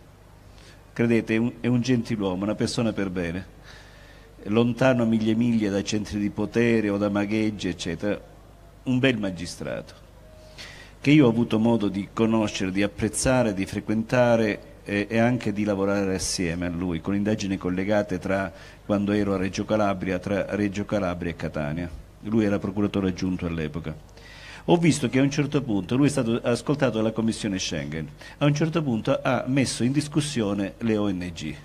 credete è un, è un gentiluomo, una persona per bene, lontano miglia e miglia da centri di potere o da magheggi, eccetera, un bel magistrato che io ho avuto modo di conoscere, di apprezzare, di frequentare e, eh, e anche di lavorare assieme a lui, con indagini collegate tra quando ero a Reggio Calabria, tra Reggio Calabria e Catania. Lui era procuratore aggiunto all'epoca. Ho visto che a un certo punto, lui è stato ascoltato dalla Commissione Schengen, a un certo punto ha messo in discussione le ONG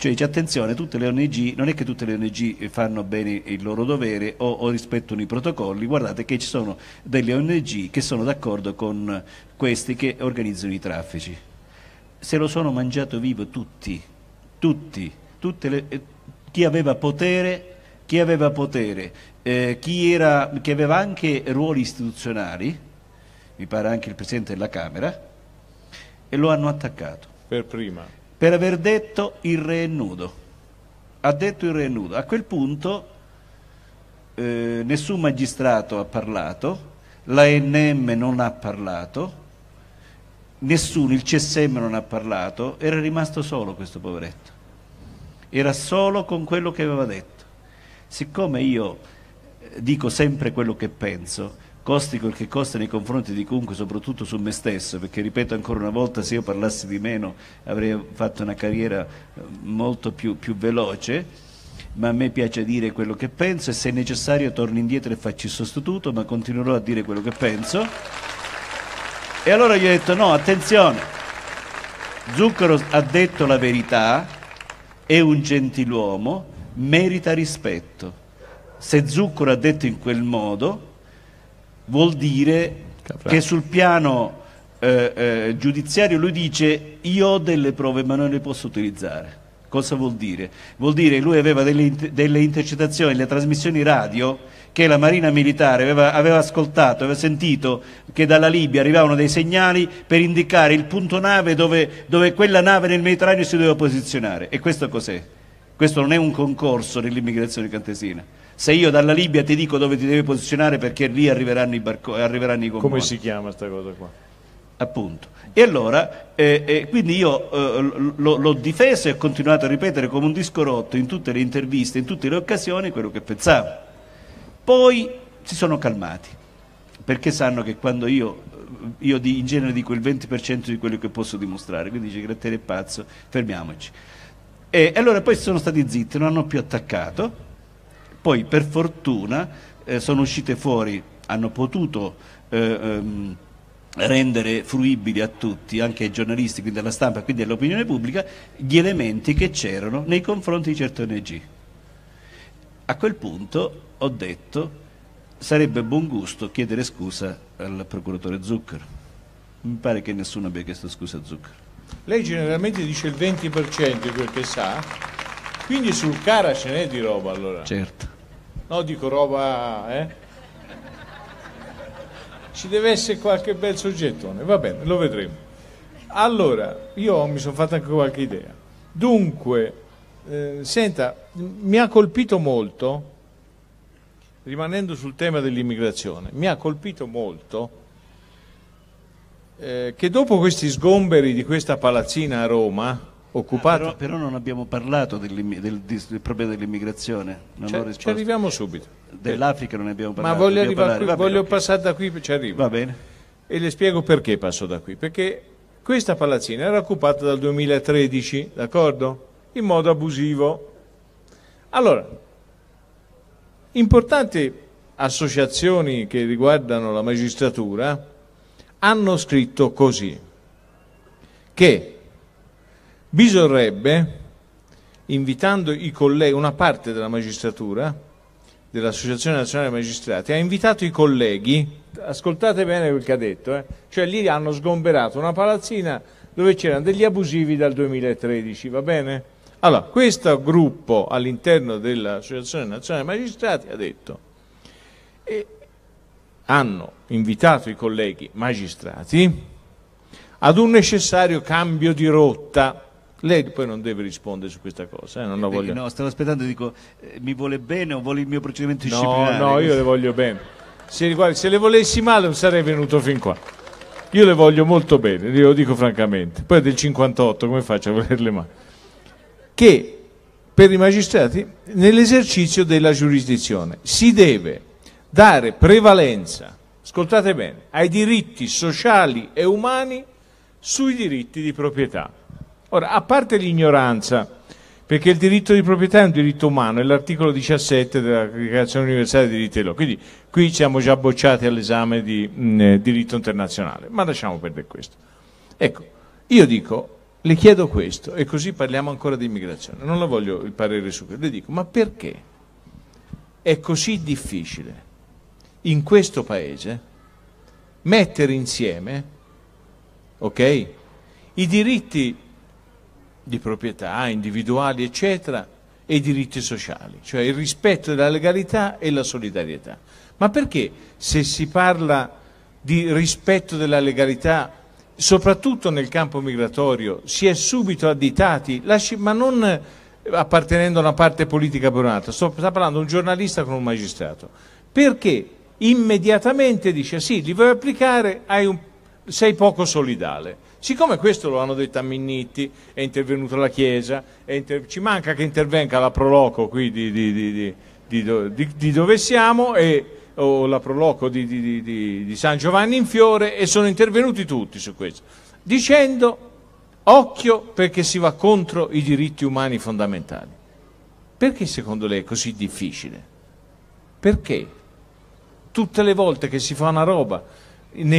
cioè dice attenzione, tutte le ONG, non è che tutte le ONG fanno bene il loro dovere o, o rispettano i protocolli, guardate che ci sono delle ONG che sono d'accordo con questi che organizzano i traffici. Se lo sono mangiato vivo tutti, tutti, le, eh, chi aveva potere, chi aveva potere, eh, chi, era, chi aveva anche ruoli istituzionali, mi pare anche il Presidente della Camera, e lo hanno attaccato. Per prima per aver detto il re è nudo. Ha detto il re è nudo. A quel punto eh, nessun magistrato ha parlato, l'ANM non ha parlato, nessuno, il CSM non ha parlato, era rimasto solo questo poveretto. Era solo con quello che aveva detto. Siccome io eh, dico sempre quello che penso, costi quel che costa nei confronti di chiunque, soprattutto su me stesso, perché ripeto ancora una volta, se io parlassi di meno avrei fatto una carriera eh, molto più, più veloce, ma a me piace dire quello che penso e se necessario torno indietro e faccio il sostituto, ma continuerò a dire quello che penso. E allora gli ho detto no, attenzione, Zucchero ha detto la verità, è un gentiluomo, merita rispetto. Se Zucchero ha detto in quel modo, vuol dire Capra. che sul piano eh, eh, giudiziario lui dice io ho delle prove ma non le posso utilizzare. Cosa vuol dire? Vuol dire che lui aveva delle, delle intercettazioni, delle trasmissioni radio che la Marina Militare aveva, aveva, ascoltato, aveva sentito che dalla Libia arrivavano dei segnali per indicare il punto nave dove, dove quella nave nel Mediterraneo si doveva posizionare. E questo cos'è? Questo non è un concorso dell'immigrazione cantesina se io dalla Libia ti dico dove ti devi posizionare perché lì arriveranno i, barco, arriveranno i Come si chiama questa cosa qua? Appunto. E allora, eh, eh, quindi io eh, l'ho difeso e ho continuato a ripetere come un disco rotto in tutte le interviste, in tutte le occasioni, quello che pensavo. Poi si sono calmati, perché sanno che quando io, eh, io di, in genere dico il 20% di quello che posso dimostrare, quindi dice Gratteri è pazzo, fermiamoci. E allora poi sono stati zitti, non hanno più attaccato, poi per fortuna eh, sono uscite fuori, hanno potuto eh, ehm, rendere fruibili a tutti, anche ai giornalisti, quindi alla stampa, quindi all'opinione pubblica, gli elementi che c'erano nei confronti di certe ONG. A quel punto ho detto sarebbe buon gusto chiedere scusa al procuratore Zucchero. Mi pare che nessuno abbia chiesto scusa a Zucchero. Lei generalmente dice il 20% di quel che sa, quindi sul cara ce n'è di roba allora. Certo. No, dico roba, eh? Ci deve essere qualche bel soggettone, va bene, lo vedremo. Allora, io mi sono fatto anche qualche idea. Dunque, eh, senta, mi ha colpito molto, rimanendo sul tema dell'immigrazione, mi ha colpito molto eh, che dopo questi sgomberi di questa palazzina a Roma, occupata. Ah, però, però, non abbiamo parlato del, del problema dell'immigrazione. Non ho ci arriviamo subito. Dell'Africa non ne abbiamo parlato. Ma voglio, qui, voglio okay. passare da qui, ci arrivo. Va bene. E le spiego perché passo da qui. Perché questa palazzina era occupata dal 2013, d'accordo? In modo abusivo. Allora, importanti associazioni che riguardano la magistratura hanno scritto così, che Bisognerebbe, invitando i colleghi, una parte della magistratura, dell'Associazione Nazionale dei Magistrati, ha invitato i colleghi, ascoltate bene quel che ha detto, eh, cioè lì hanno sgomberato una palazzina dove c'erano degli abusivi dal 2013, va bene? Allora, questo gruppo all'interno dell'Associazione Nazionale dei Magistrati ha detto, e hanno invitato i colleghi magistrati ad un necessario cambio di rotta lei poi non deve rispondere su questa cosa, eh, non la eh, voglio... No, stavo aspettando, dico, eh, mi vuole bene o vuole il mio procedimento disciplinare? No, no, io le voglio bene. Se, se le volessi male non sarei venuto fin qua. Io le voglio molto bene, glielo dico francamente. Poi è del 58 come faccio a volerle male? Che per i magistrati, nell'esercizio della giurisdizione, si deve dare prevalenza, ascoltate bene, ai diritti sociali e umani sui diritti di proprietà. Ora, a parte l'ignoranza, perché il diritto di proprietà è un diritto umano, è l'articolo 17 della Dichiarazione Universale dei diritti dell'uomo, quindi qui siamo già bocciati all'esame di mh, eh, diritto internazionale, ma lasciamo perdere questo. Ecco, io dico, le chiedo questo, e così parliamo ancora di immigrazione, non la voglio il parere su questo, le dico, ma perché è così difficile in questo paese mettere insieme, ok, i diritti di proprietà individuali, eccetera, e i diritti sociali, cioè il rispetto della legalità e la solidarietà. Ma perché se si parla di rispetto della legalità, soprattutto nel campo migratorio, si è subito additati, ma non appartenendo a una parte politica per un'altra, sta parlando un giornalista con un magistrato, perché immediatamente dice sì, li vuoi applicare, hai un sei poco solidale. Siccome questo lo hanno detto a Minniti, è intervenuta la Chiesa, inter... ci manca che intervenga la Proloco qui di, di, di, di dove siamo e, o la Proloco di, San Giovanni in Fiore e sono intervenuti tutti su questo, dicendo occhio perché si va contro i diritti umani fondamentali. Perché secondo lei è così difficile? Perché? Tutte le volte che si fa una roba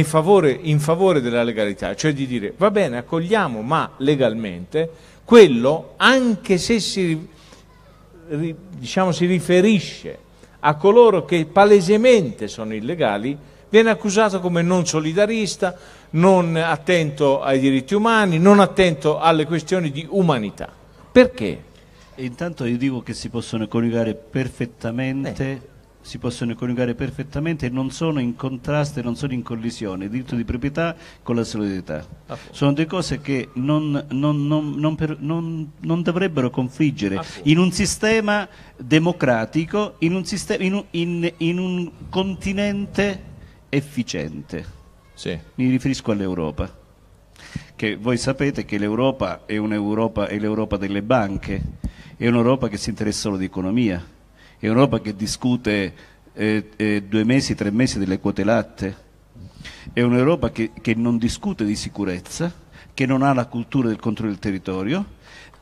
favore, in favore della legalità, cioè di dire va bene, accogliamo ma legalmente quello, anche se si, diciamo, si riferisce a coloro che palesemente sono illegali, viene accusato come non solidarista, non attento ai diritti umani, non attento alle questioni di umanità. Perché? Intanto io dico che si possono coniugare perfettamente eh si possono coniugare perfettamente e non sono in contrasto e non sono in collisione, il diritto di proprietà con la solidarietà. sono due cose che non, non, non, per, non dovrebbero confliggere in un sistema democratico, in un, sistema, in in, in un continente efficiente. Sì. Mi riferisco all'Europa, che voi sapete che l'Europa è l'Europa delle banche, è un'Europa che si interessa solo di economia un'Europa che discute eh, eh, due mesi, tre mesi delle quote latte, è un'Europa che, che, non discute di sicurezza, che non ha la cultura del controllo del territorio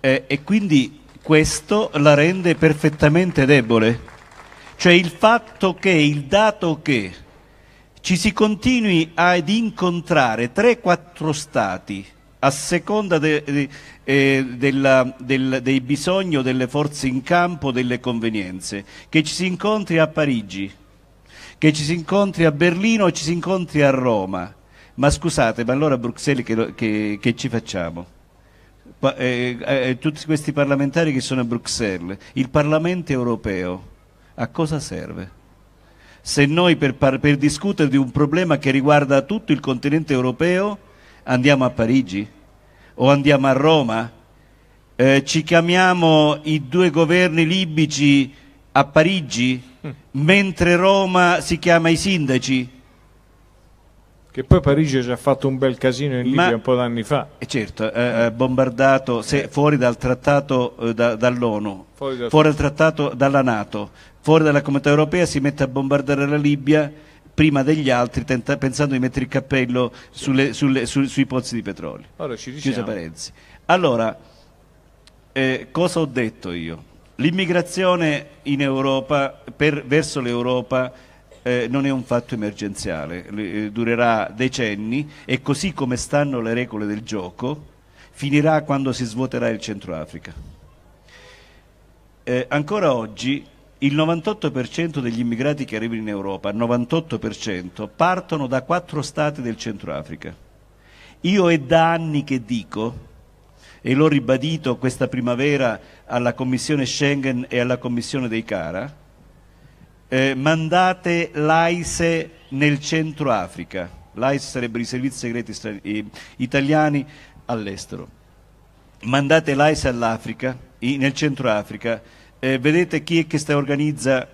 eh, e quindi questo la rende perfettamente debole. Cioè il fatto che, il dato che ci si continui ad incontrare 3-4 stati a seconda de, de, eh, della, del, dei bisogni delle forze in campo, delle convenienze, che ci si incontri a Parigi, che ci si incontri a Berlino, ci si incontri a Roma. Ma scusate, ma allora a Bruxelles che, che, che ci facciamo? Eh, eh, eh, tutti questi parlamentari che sono a Bruxelles, il Parlamento europeo, a cosa serve? Se noi per, per discutere di un problema che riguarda tutto il continente europeo andiamo a Parigi o andiamo a Roma, eh, ci chiamiamo i due governi libici a Parigi, mm. mentre Roma si chiama i sindaci. Che poi Parigi ha già fatto un bel casino in Libia Ma, un po' d'anni fa. E eh, Certo, eh, eh, bombardato se, eh. fuori dal trattato eh, da, dall'ONU, fuori, da... fuori dal trattato dalla Nato, fuori dalla comunità europea si mette a bombardare la Libia prima degli altri tenta, pensando di mettere il cappello sulle, sulle, su, sui pozzi di petrolio. Allora, diciamo. Chiusa parentesi. Allora, eh, cosa ho detto io? L'immigrazione in Europa, per, verso l'Europa, eh, non è un fatto emergenziale, eh, durerà decenni e così come stanno le regole del gioco, finirà quando si svuoterà il Centro Africa. Eh, ancora oggi il 98% degli immigrati che arrivano in Europa, 98%, partono da quattro stati del Centro Africa. Io è da anni che dico, e l'ho ribadito questa primavera alla Commissione Schengen e alla Commissione dei Cara, eh, mandate l'AISE nel Centro Africa, l'AISE sarebbero i servizi segreti italiani all'estero, mandate l'AISE all'Africa, nel Centro Africa, eh, vedete chi è che sta, organizza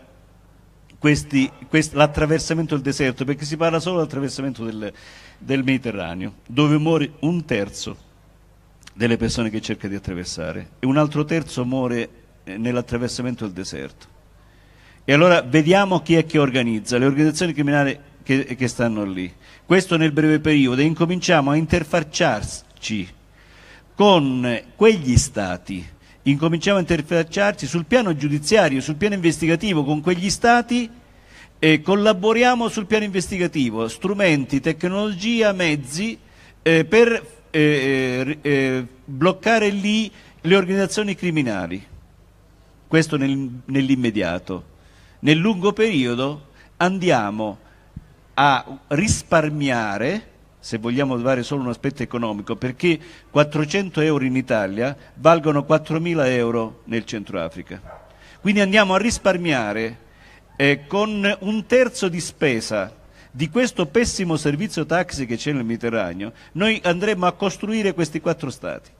questi, quest, l'attraversamento del deserto, perché si parla solo dell'attraversamento del, del Mediterraneo, dove muore un terzo delle persone che cerca di attraversare e un altro terzo muore eh, nell'attraversamento del deserto. E allora vediamo chi è che organizza, le organizzazioni criminali che, che, stanno lì. Questo nel breve periodo e incominciamo a interfacciarci con quegli stati incominciamo a interfacciarci sul piano giudiziario, sul piano investigativo con quegli stati e collaboriamo sul piano investigativo, strumenti, tecnologia, mezzi eh, per eh, eh, eh bloccare lì le organizzazioni criminali. Questo nel, nell'immediato. Nel lungo periodo andiamo a risparmiare se vogliamo dare solo un aspetto economico, perché 400 euro in Italia valgono 4.000 euro nel Centro Africa. Quindi andiamo a risparmiare eh, con un terzo di spesa di questo pessimo servizio taxi che c'è nel Mediterraneo, noi andremo a costruire questi quattro stati.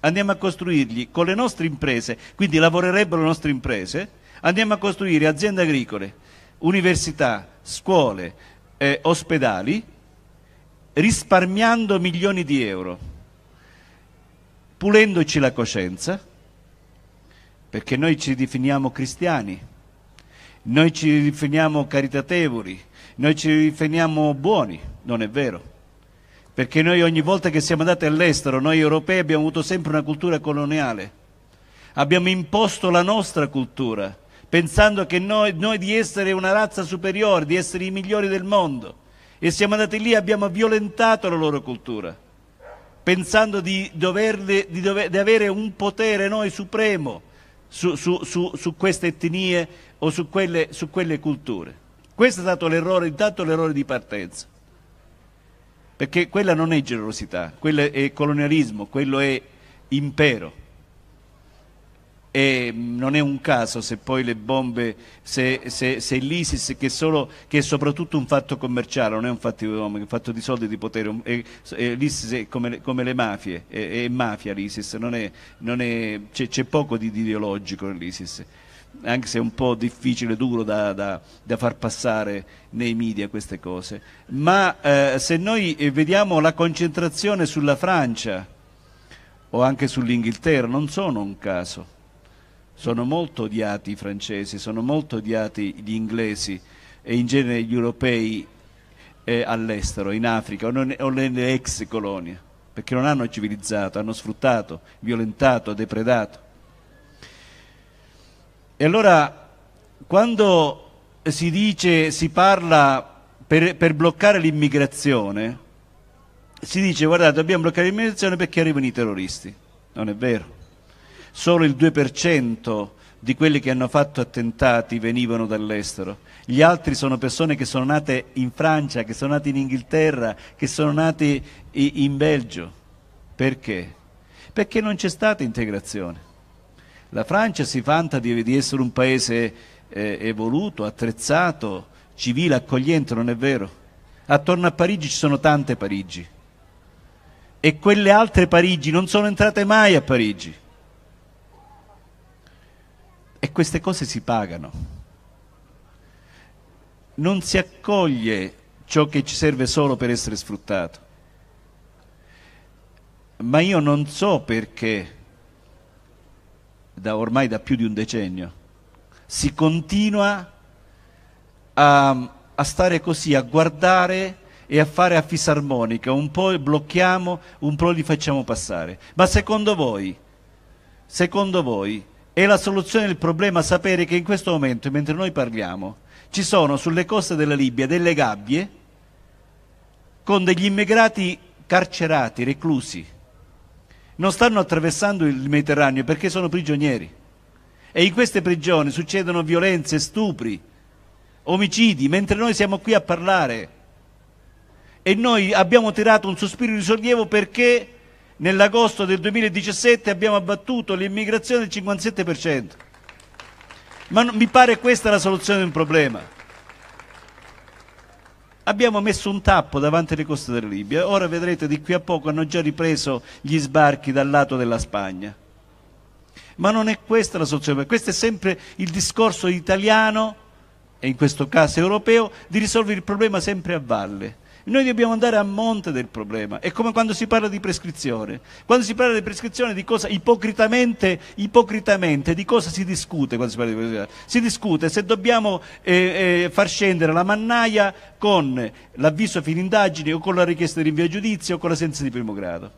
Andiamo a costruirli con le nostre imprese, quindi lavorerebbero le nostre imprese, andiamo a costruire aziende agricole, università, scuole, eh, ospedali risparmiando milioni di euro, pulendoci la coscienza, perché noi ci definiamo cristiani, noi ci definiamo caritatevoli, noi ci definiamo buoni, non è vero. Perché noi ogni volta che siamo andati all'estero, noi europei abbiamo avuto sempre una cultura coloniale, abbiamo imposto la nostra cultura, pensando che noi, noi di essere una razza superiore, di essere i migliori del mondo. E siamo andati lì e abbiamo violentato la loro cultura, pensando di, doverle, di, dover, di avere un potere noi supremo su, su, su, su queste etnie o su quelle, quelle culture. Questo è stato l'errore, intanto l'errore di partenza perché quella non è generosità, quello è colonialismo, quello è impero. E mm, non è un caso se poi le bombe, se, se, se l'ISIS che, che, è soprattutto un fatto commerciale, non è un fatto di uomini, è un fatto di soldi e di potere, è, è, l'ISIS è come, come le mafie, è, mafia l'ISIS, c'è, poco di, di ideologico nell'ISIS anche se è un po' difficile, duro da, da, da far passare nei media queste cose. Ma eh, se noi eh, vediamo la concentrazione sulla Francia o anche sull'Inghilterra, non sono un caso sono molto odiati i francesi, sono molto odiati gli inglesi e in genere gli europei eh, all'estero, in Africa o, nelle ex colonie, perché non hanno civilizzato, hanno sfruttato, violentato, depredato. E allora quando si dice, si parla per, per bloccare l'immigrazione, si dice guardate dobbiamo bloccare l'immigrazione perché arrivano i terroristi. Non è vero solo il 2% di quelli che hanno fatto attentati venivano dall'estero. Gli altri sono persone che sono nate in Francia, che sono nate in Inghilterra, che sono nate in Belgio. Perché? Perché non c'è stata integrazione. La Francia si vanta di, di essere un paese eh, evoluto, attrezzato, civile, accogliente, non è vero? Attorno a Parigi ci sono tante Parigi. E quelle altre Parigi non sono entrate mai a Parigi. E queste cose si pagano. Non si accoglie ciò che ci serve solo per essere sfruttato. Ma io non so perché, da ormai da più di un decennio, si continua a, a stare così, a guardare e a fare a fisarmonica, un po' li blocchiamo, un po' li facciamo passare. Ma secondo voi, secondo voi, è la soluzione del problema sapere che in questo momento, mentre noi parliamo, ci sono sulle coste della Libia delle gabbie con degli immigrati carcerati, reclusi. Non stanno attraversando il Mediterraneo perché sono prigionieri. E in queste prigioni succedono violenze, stupri, omicidi, mentre noi siamo qui a parlare. E noi abbiamo tirato un sospiro di sollievo perché Nell'agosto del 2017 abbiamo abbattuto l'immigrazione del 57%. Ma non, mi pare questa la soluzione di un problema. Abbiamo messo un tappo davanti alle coste della Libia, ora vedrete di qui a poco hanno già ripreso gli sbarchi dal lato della Spagna. Ma non è questa la soluzione, questo è sempre il discorso italiano, e in questo caso europeo, di risolvere il problema sempre a valle. Noi dobbiamo andare a monte del problema. È come quando si parla di prescrizione. Quando si parla di prescrizione, di cosa, ipocritamente, ipocritamente, di cosa si discute quando si parla di prescrizione? Si discute se dobbiamo eh, eh, far scendere la mannaia con l'avviso fin indagini o con la richiesta di rinvio a giudizio o con la sentenza di primo grado.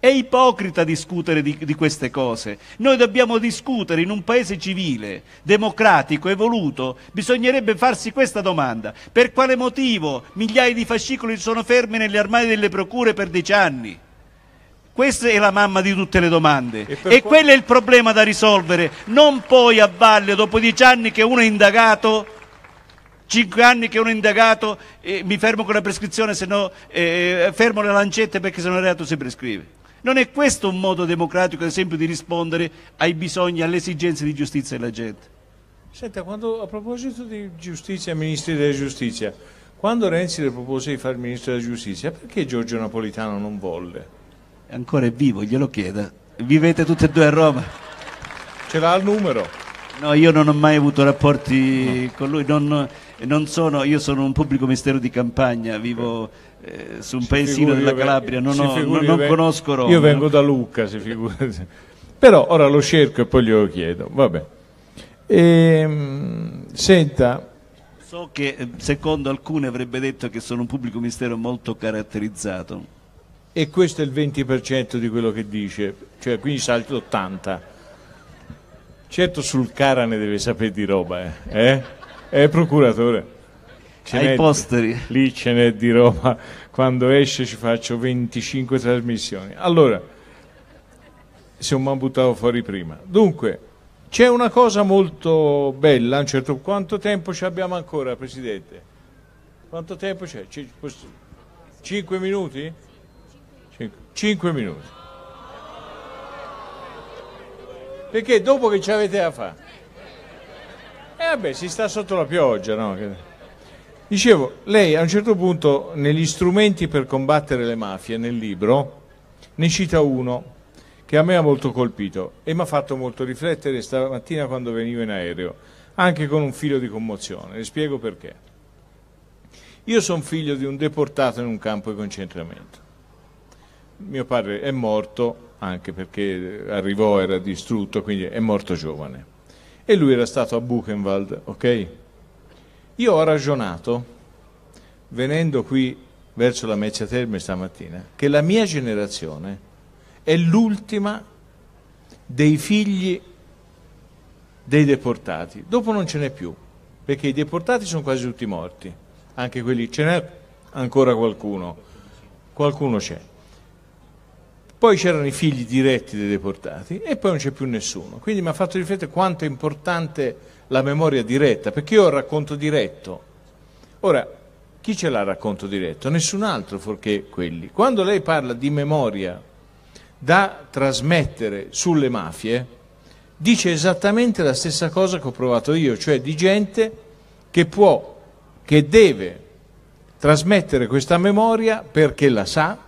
È ipocrita discutere di, di, queste cose. Noi dobbiamo discutere in un paese civile, democratico, evoluto. Bisognerebbe farsi questa domanda. Per quale motivo migliaia di fascicoli sono fermi negli armadi delle procure per dieci anni? Questa è la mamma di tutte le domande. E, e quello è il problema da risolvere. Non poi a valle, dopo dieci anni che uno è indagato, cinque anni che uno è indagato, eh, mi fermo con la prescrizione, se no eh, eh fermo le lancette perché se no il reato si prescrive. Non è questo un modo democratico, ad esempio, di rispondere ai bisogni, alle esigenze di giustizia della gente? Senta, quando, a proposito di giustizia, ministri della giustizia, quando Renzi le propose di fare ministro della giustizia, perché Giorgio Napolitano non volle? Ancora è vivo, glielo chieda. Vivete tutti e due a Roma. Ce l'ha il numero? No, io non ho mai avuto rapporti no. con lui. Non, non sono, io sono un pubblico ministero di campagna, vivo eh, su un si paesino della Calabria, non, ho, non, non conosco Roma. Io vengo da Lucca, si figura. Però ora lo cerco e poi glielo chiedo. Vabbè. Ehm, senta. So che eh, secondo alcuni avrebbe detto che sono un pubblico ministero molto caratterizzato. E questo è il 20% di quello che dice, cioè quindi salto 80. Certo sul cara ne deve sapere di roba, eh? Eh, eh procuratore? ai posteri. Lì ce n'è di Roma, quando esce ci faccio 25 trasmissioni. Allora, se non mi ha buttato fuori prima. Dunque, c'è una cosa molto bella, un certo quanto tempo ci abbiamo ancora, Presidente? Quanto tempo c'è? 5 minuti? 5 minuti. Perché dopo che ci avete da fare? E eh vabbè, si sta sotto la pioggia, no? Dicevo, lei a un certo punto negli strumenti per combattere le mafie, nel libro, ne cita uno che a me ha molto colpito e mi ha fatto molto riflettere stamattina quando venivo in aereo, anche con un filo di commozione. Le spiego perché. Io sono figlio di un deportato in un campo di concentramento. Mio padre è morto anche perché arrivò, era distrutto, quindi è morto giovane. E lui era stato a Buchenwald, ok? Io ho ragionato, venendo qui verso la Meccia Terme stamattina, che la mia generazione è l'ultima dei figli dei deportati. Dopo non ce n'è più, perché i deportati sono quasi tutti morti, anche quelli, ce n'è ancora qualcuno, qualcuno c'è. Poi c'erano i figli diretti dei deportati e poi non c'è più nessuno. Quindi mi ha fatto riflettere quanto è importante la memoria diretta, perché io ho il racconto diretto. Ora, chi ce l'ha il racconto diretto? Nessun altro fuorché quelli. Quando lei parla di memoria da trasmettere sulle mafie, dice esattamente la stessa cosa che ho provato io, cioè di gente che può, che deve trasmettere questa memoria perché la sa,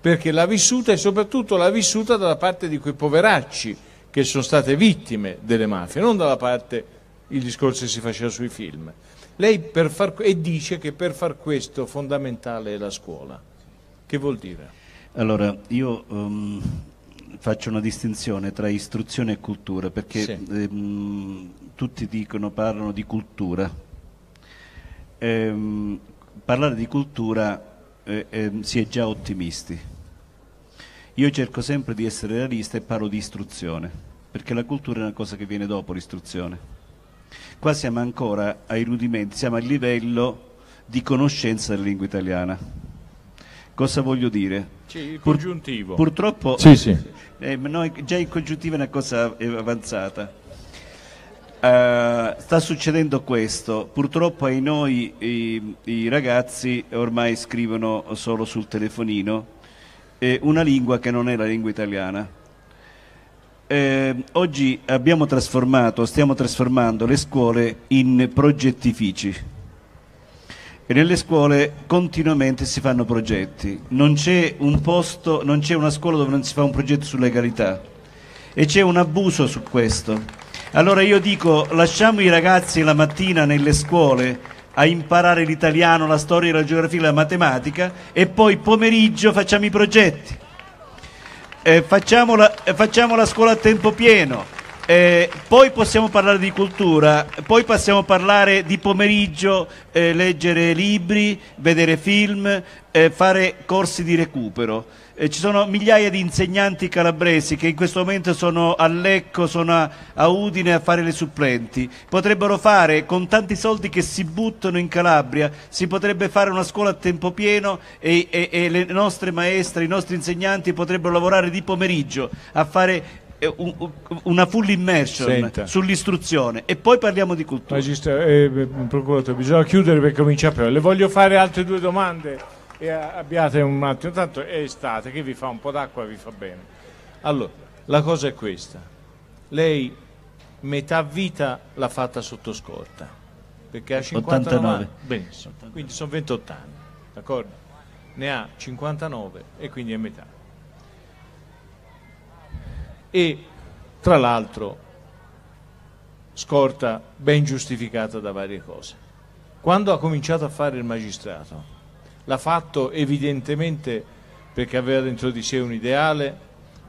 perché l'ha vissuta e soprattutto l'ha vissuta dalla parte di quei poveracci che sono state vittime delle mafie, non dalla parte il discorso che si faceva sui film. Lei far, e dice che per far questo fondamentale è la scuola. Che vuol dire? Allora, io um, faccio una distinzione tra istruzione e cultura, perché sì. ehm, tutti dicono, parlano di cultura. Ehm, parlare di cultura eh, eh, si è già ottimisti. Io cerco sempre di essere realista e parlo di istruzione, perché la cultura è una cosa che viene dopo l'istruzione Qua siamo ancora ai rudimenti, siamo a livello di conoscenza della lingua italiana. Cosa voglio dire? Sì, il congiuntivo. Pur, purtroppo sì, sì. Eh, noi, già il congiuntivo è una cosa avanzata. Uh, sta succedendo questo, purtroppo ai noi i, i, ragazzi ormai scrivono solo sul telefonino eh, una lingua che non è la lingua italiana eh, oggi abbiamo trasformato, stiamo trasformando le scuole in progettifici e nelle scuole continuamente si fanno progetti, non c'è un posto, non c'è una scuola dove non si fa un progetto sulla carità e c'è un abuso su questo. Allora io dico lasciamo i ragazzi la mattina nelle scuole a imparare l'italiano, la storia, la geografia, la matematica e poi pomeriggio facciamo i progetti eh, facciamo, la, eh, facciamo, la, scuola a tempo pieno, eh, poi possiamo parlare di cultura, poi possiamo parlare di pomeriggio, eh, leggere libri, vedere film, eh, fare corsi di recupero. Eh, ci sono migliaia di insegnanti calabresi che in questo momento sono a Lecco, sono a, a Udine a fare le supplenti. Potrebbero fare, con tanti soldi che si buttano in Calabria, si potrebbe fare una scuola a tempo pieno e, e, e le nostre maestre, i nostri insegnanti potrebbero lavorare di pomeriggio a fare eh, una full immersion Senta. sull'istruzione e poi parliamo di cultura. Magistro, eh, eh, procuratore, bisogna chiudere per cominciare, però le voglio fare altre due domande e eh, abbiate un attimo, tanto è estate, che vi fa un po' d'acqua vi fa bene. Allora, la cosa è questa, lei metà vita l'ha fatta sotto scorta, perché ha 59 89. benissimo, quindi sono 28 anni, d'accordo? Ne ha 59 e quindi è metà. E tra l'altro scorta ben giustificata da varie cose. Quando ha cominciato a fare il magistrato, l'ha fatto evidentemente perché aveva dentro di sé un ideale,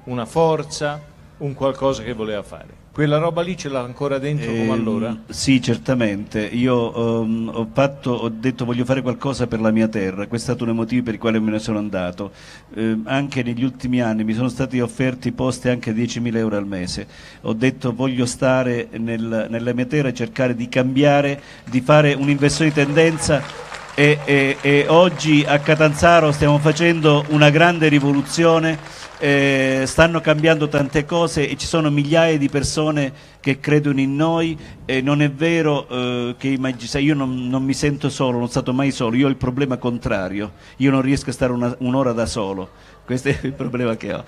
una forza, un qualcosa che voleva fare. Quella roba lì ce l'ha ancora dentro eh, come ehm, allora? Sì, certamente. Io um, ho, fatto, ho, detto voglio fare qualcosa per la mia terra, questo è stato uno dei motivi per i quali me ne sono andato. Eh, anche negli ultimi anni mi sono stati offerti posti anche a 10.000 euro al mese. Ho detto voglio stare nel, nella mia terra e cercare di cambiare, di fare un'inversione di tendenza e, e, e, oggi a Catanzaro stiamo facendo una grande rivoluzione, eh, stanno cambiando tante cose e ci sono migliaia di persone che credono in noi e non è vero eh, che i magistrati, io non, non, mi sento solo, non sono stato mai solo, io ho il problema contrario, io non riesco a stare un'ora da solo, questo è il problema che ho.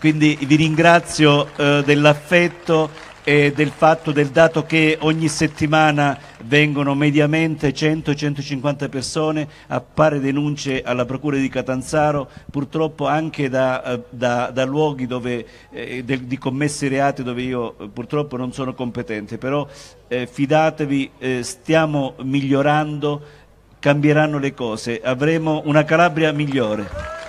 Quindi vi ringrazio eh, dell'affetto eh, del fatto del dato che ogni settimana vengono mediamente 100-150 persone a fare denunce alla Procura di Catanzaro, purtroppo anche da, eh, da, da luoghi dove, eh, de, di commessi reati dove io eh, purtroppo non sono competente, però eh, fidatevi, eh, stiamo migliorando, cambieranno le cose, avremo una Calabria migliore.